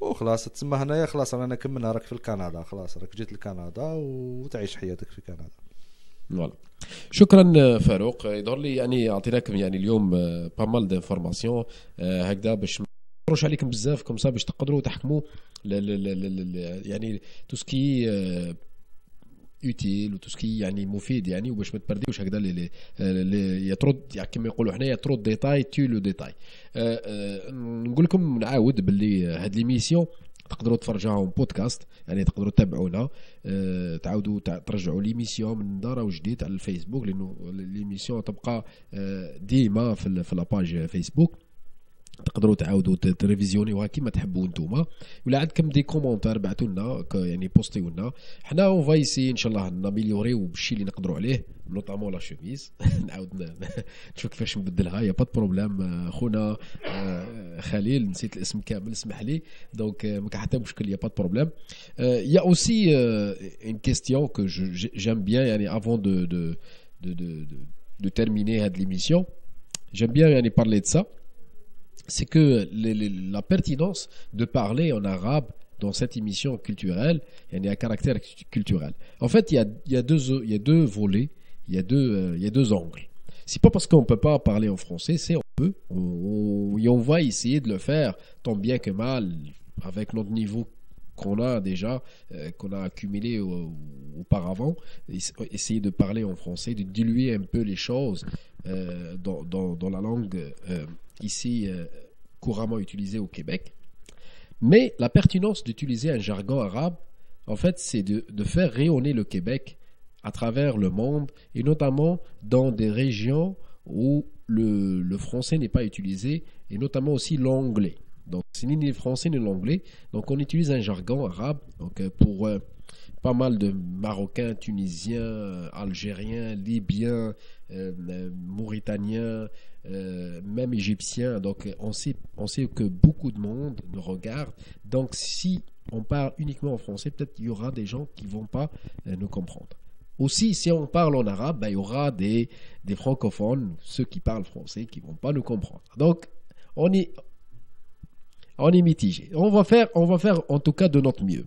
وخلاص تسمى هنايا خلاص رانا كملنا راك في الكندا خلاص راك جيت لكندا وتعيش حياتك في كندا فوالا شكرا فاروق يظهر لي يعني اعطيناكم يعني اليوم بامال آه، آه، دانفورماسيون هكذا باش نروش عليكم بزاف كوم سا باش تقدروا تحكموا يعني تو سكي اوتيل سكي يعني مفيد يعني وباش ما تبرديوش هكذا لي لي آه، يعني كما يقولوا حنايا يطرد ديتاي تي لو ديتاي نقول لكم نعاود باللي هاد ليميسيون تقدروا تفرجوا بودكاست يعني تقدروا تتابعونا أه تعاودوا ترجعوا ليميسيون من دار او جديد على الفيسبوك لانه ليميسيون تبقى أه ديما في لاباج فيسبوك تقدروا تعاودوا تريفيزيونيوها كيما تحبوا نتوما ولا عندكم دي كومونتير بعثوا لنا يعني بوستيو لنا حنا اون فايسي ان شاء الله ناميليوريو بالشيء اللي نقدروا عليه نوطامون لا شوميز نعاود نشوف كيفاش نبدلها يا با آه، بروبليم خونا آه، خليل نسيت الاسم كامل اسمح لي دونك ماك حتى مشكل يا با آه، بروبليم يا اوسي ان كيستيون كو جيم بيان يعني افون دو دو دو دو, دو, دو هاد ليميسيون j'aime بيان يعني parler de ça c'est que la pertinence de parler en arabe dans cette émission culturelle, il y a un caractère culturel. En fait, il y a, deux, deux volets, il y a deux, euh, il y deux angles. C'est pas parce qu'on ne peut pas parler en français, c'est on peut, on, et on va essayer de le faire tant bien que mal, avec notre niveau qu'on a déjà, euh, qu'on a accumulé auparavant, essayer de parler en français, de diluer un peu les choses euh, dans, dans, la langue euh, ici couramment utilisée au Québec. Mais la pertinence d'utiliser un jargon arabe, en fait, c'est de, de faire rayonner le Québec à travers le monde et notamment dans des régions où le, le français n'est pas utilisé et notamment aussi l'anglais. Donc, c'est ni le français ni l'anglais. Donc, on utilise un jargon arabe donc, euh, pour euh, pas mal de Marocains, Tunisiens, euh, Algériens, Libyens, Mauritaniens, même Égyptiens. Donc, on sait, on sait que beaucoup de monde nous regarde. Donc, si on parle uniquement en français, peut-être qu'il y aura des gens qui ne vont pas nous comprendre. Aussi, si on parle en arabe, ben, il y aura des, des francophones, ceux qui parlent français, qui ne vont pas nous comprendre. Donc, on est on est mitigé. On va faire, on va faire en tout cas de notre mieux.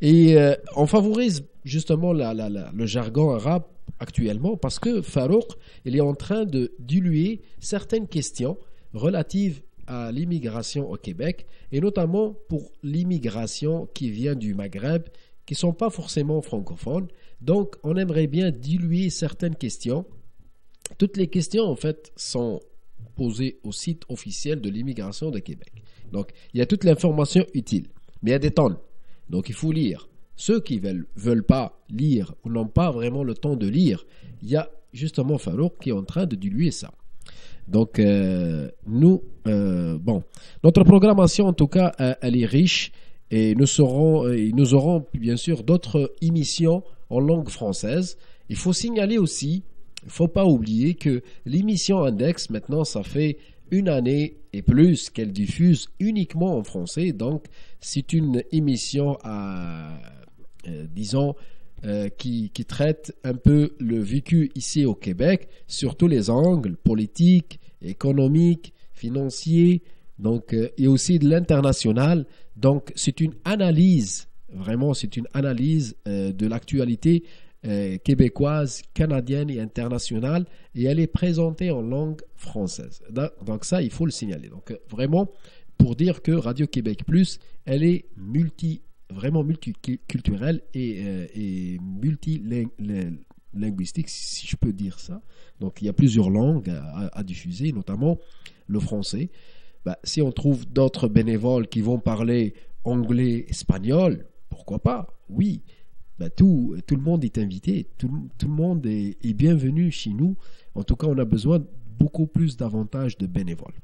Et euh, on favorise justement le jargon arabe actuellement parce que Farouk, il est en train de diluer certaines questions relatives à l'immigration au Québec et notamment pour l'immigration qui vient du Maghreb, qui ne sont pas forcément francophones. Donc, on aimerait bien diluer certaines questions. Toutes les questions, en fait, sont posées au site officiel de l'immigration de Québec. Donc, il y a toute l'information utile. Mais il y a des tonnes. Donc, il faut lire. Ceux qui veulent, veulent pas lire ou n'ont pas vraiment le temps de lire, il y a justement Farouk qui est en train de diluer ça. Donc, euh, nous, euh, bon, notre programmation, en tout cas, euh, elle est riche et nous, serons, nous aurons bien sûr d'autres émissions en langue française. Il faut signaler aussi, il ne faut pas oublier que l'émission Index, maintenant, ça fait une année et plus qu'elle diffuse uniquement en français. Donc, c'est une émission à, euh, disons, euh, qui, qui, traite un peu le vécu ici au Québec sur tous les angles politiques, économiques, financiers, donc euh, et aussi de l'international. Donc, c'est une analyse. Vraiment, c'est une analyse de l'actualité euh, québécoise, canadienne et internationale, et elle est présentée en langue française. Donc ça, il faut le signaler. Donc euh, vraiment, pour dire que Radio Québec Plus, elle est multi, vraiment multiculturelle et, euh, et multilinguistique, si je peux dire ça. Donc il y a plusieurs langues à, diffuser, notamment le français. Bah, si on trouve d'autres bénévoles qui vont parler anglais, espagnol, pourquoi pas Oui. Bah, tout, le monde est invité, tout, le monde est, bienvenu chez nous. En tout cas, on a besoin beaucoup plus d'avantages de bénévoles.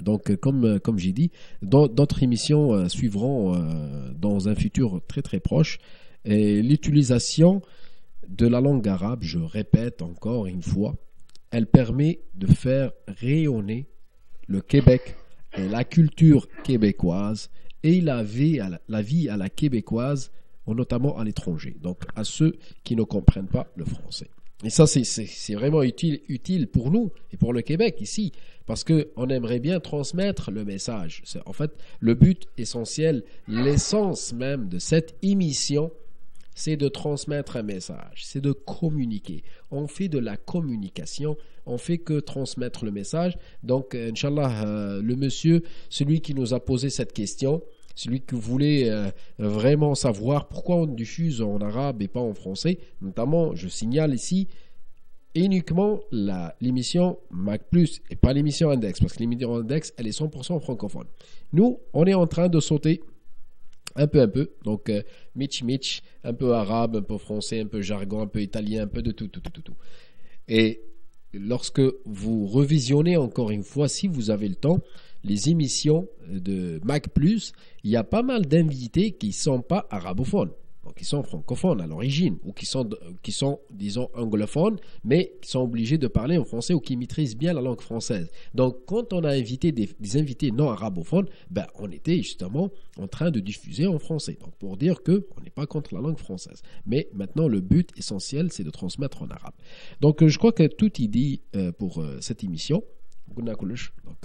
Donc, euh, euh, comme, j'ai dit, d'autres émissions euh, suivront dans un futur très très proche. Et l'utilisation de la langue arabe, je répète encore une fois, elle permet de faire rayonner le Québec et la culture québécoise et la, vie à la québécoise notamment à l'étranger, donc à ceux qui ne comprennent pas le français. Et ça, c'est vraiment utile, pour nous et pour le Québec ici, parce qu'on aimerait bien transmettre le message. En fait, le but essentiel, l'essence même de cette émission, c'est de transmettre un message, c'est de communiquer. On fait de la communication, on fait que transmettre le message. Donc, euh, Inch'Allah, euh, le monsieur, celui qui nous a posé cette question, celui que vous voulez euh, vraiment savoir pourquoi on diffuse en arabe et pas en français, notamment, je signale ici uniquement l'émission Mac Plus et pas l'émission Index, parce que l'émission Index, elle est 100% francophone. Nous, on est en train de sauter un peu, un peu, donc euh, Mitch Mitch, un peu arabe, un peu français, un peu jargon, un peu italien, un peu de tout, tout, tout, tout. tout. Et lorsque vous revisionnez encore une fois, si vous avez le temps, les émissions euh, de Mac Plus, il y a pas mal d'invités qui ne sont pas arabophones, donc qui sont francophones à l'origine, ou qui sont, euh, qui sont, disons, anglophones, mais qui sont obligés de parler en français ou qui maîtrisent bien la langue française. Donc, quand on a invité des, invités non arabophones, ben, on était justement en train de diffuser en français. Donc, pour dire qu'on n'est pas contre la langue française. Mais maintenant, le but essentiel, c'est de transmettre en arabe. Donc, euh, je crois que tout est dit pour cette émission. Donc,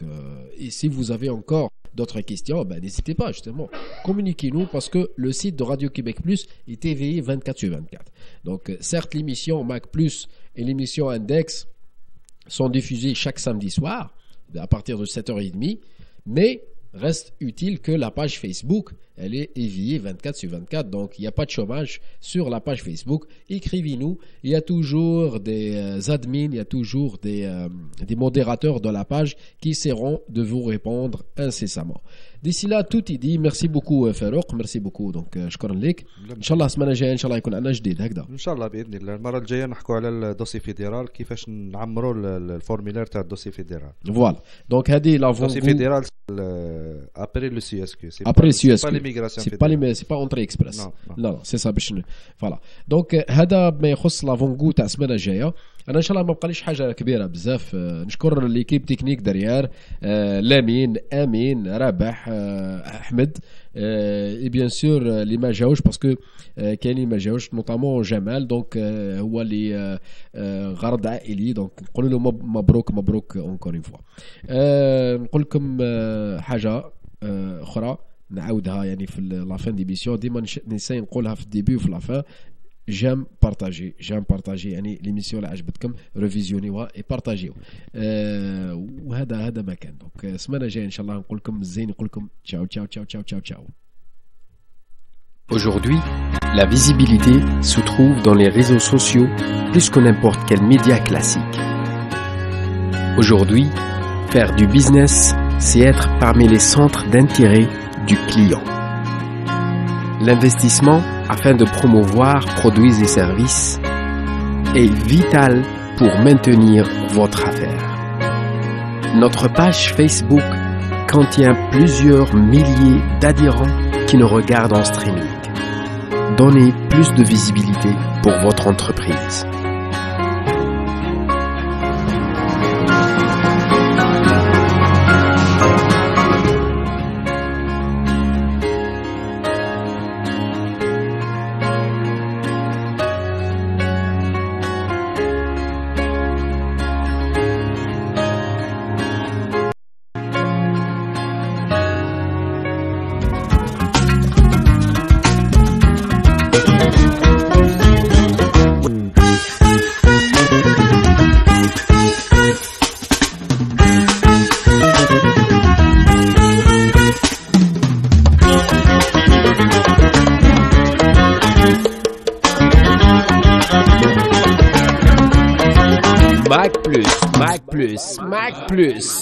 euh, et si vous avez encore d'autres questions, ben, n'hésitez pas justement. Communiquez-nous parce que le site de Radio-Québec Plus est éveillé 24 sur 24. Donc euh, certes, l'émission Mac Plus et l'émission Index sont diffusées chaque samedi soir à partir de 7h30, mais reste utile que la page Facebook elle est éveillée 24 sur 24, donc il n'y a pas de chômage sur la page Facebook. Écrivez-nous, il y a toujours des euh, admins, il y a toujours des, euh, des modérateurs de la page qui seront de vous répondre incessamment. D'ici là, tout est dit. Merci beaucoup, euh, Farouk. Merci beaucoup. Donc, je connais remercie. ان شاء الله السمانه الجايه y شاء الله يكون عندنا جديد هكذا. ان شاء الله باذن الله، المره الجايه نحكوا على الدوسي فيدرال كيفاش نعمروا الفورميلير تاع الدوسي فيدرال. فوالا. دونك هذه لافون. الدوسي فيدرال le لو Après le le CSQ. après ميغراسيون سي با لي سي با اونتري اكسبريس لا لا سي سا باش فوالا دونك هذا ما يخص لافونغو تاع السمانه الجايه انا ان شاء الله ما بقاليش حاجه كبيره بزاف نشكر ليكيب تكنيك دريار لامين امين رابح احمد اي بيان سور اللي ما جاوش باسكو كاين اللي ما جاوش نوطامون جمال دونك هو اللي غرض عائلي دونك نقول له مبروك مبروك اونكور اون فوا نقول لكم حاجه اخرى نعاودها يعني في لافان la Aujourd'hui, la visibilité se trouve dans les réseaux sociaux plus que n'importe quel média classique. Aujourd'hui, faire du business, c'est être parmi les centres d'intérêt client. L'investissement afin de promouvoir produits et services est vital pour maintenir votre affaire. Notre page Facebook contient plusieurs milliers d'adhérents qui nous regardent en streaming. Donnez plus de visibilité pour votre entreprise. plus.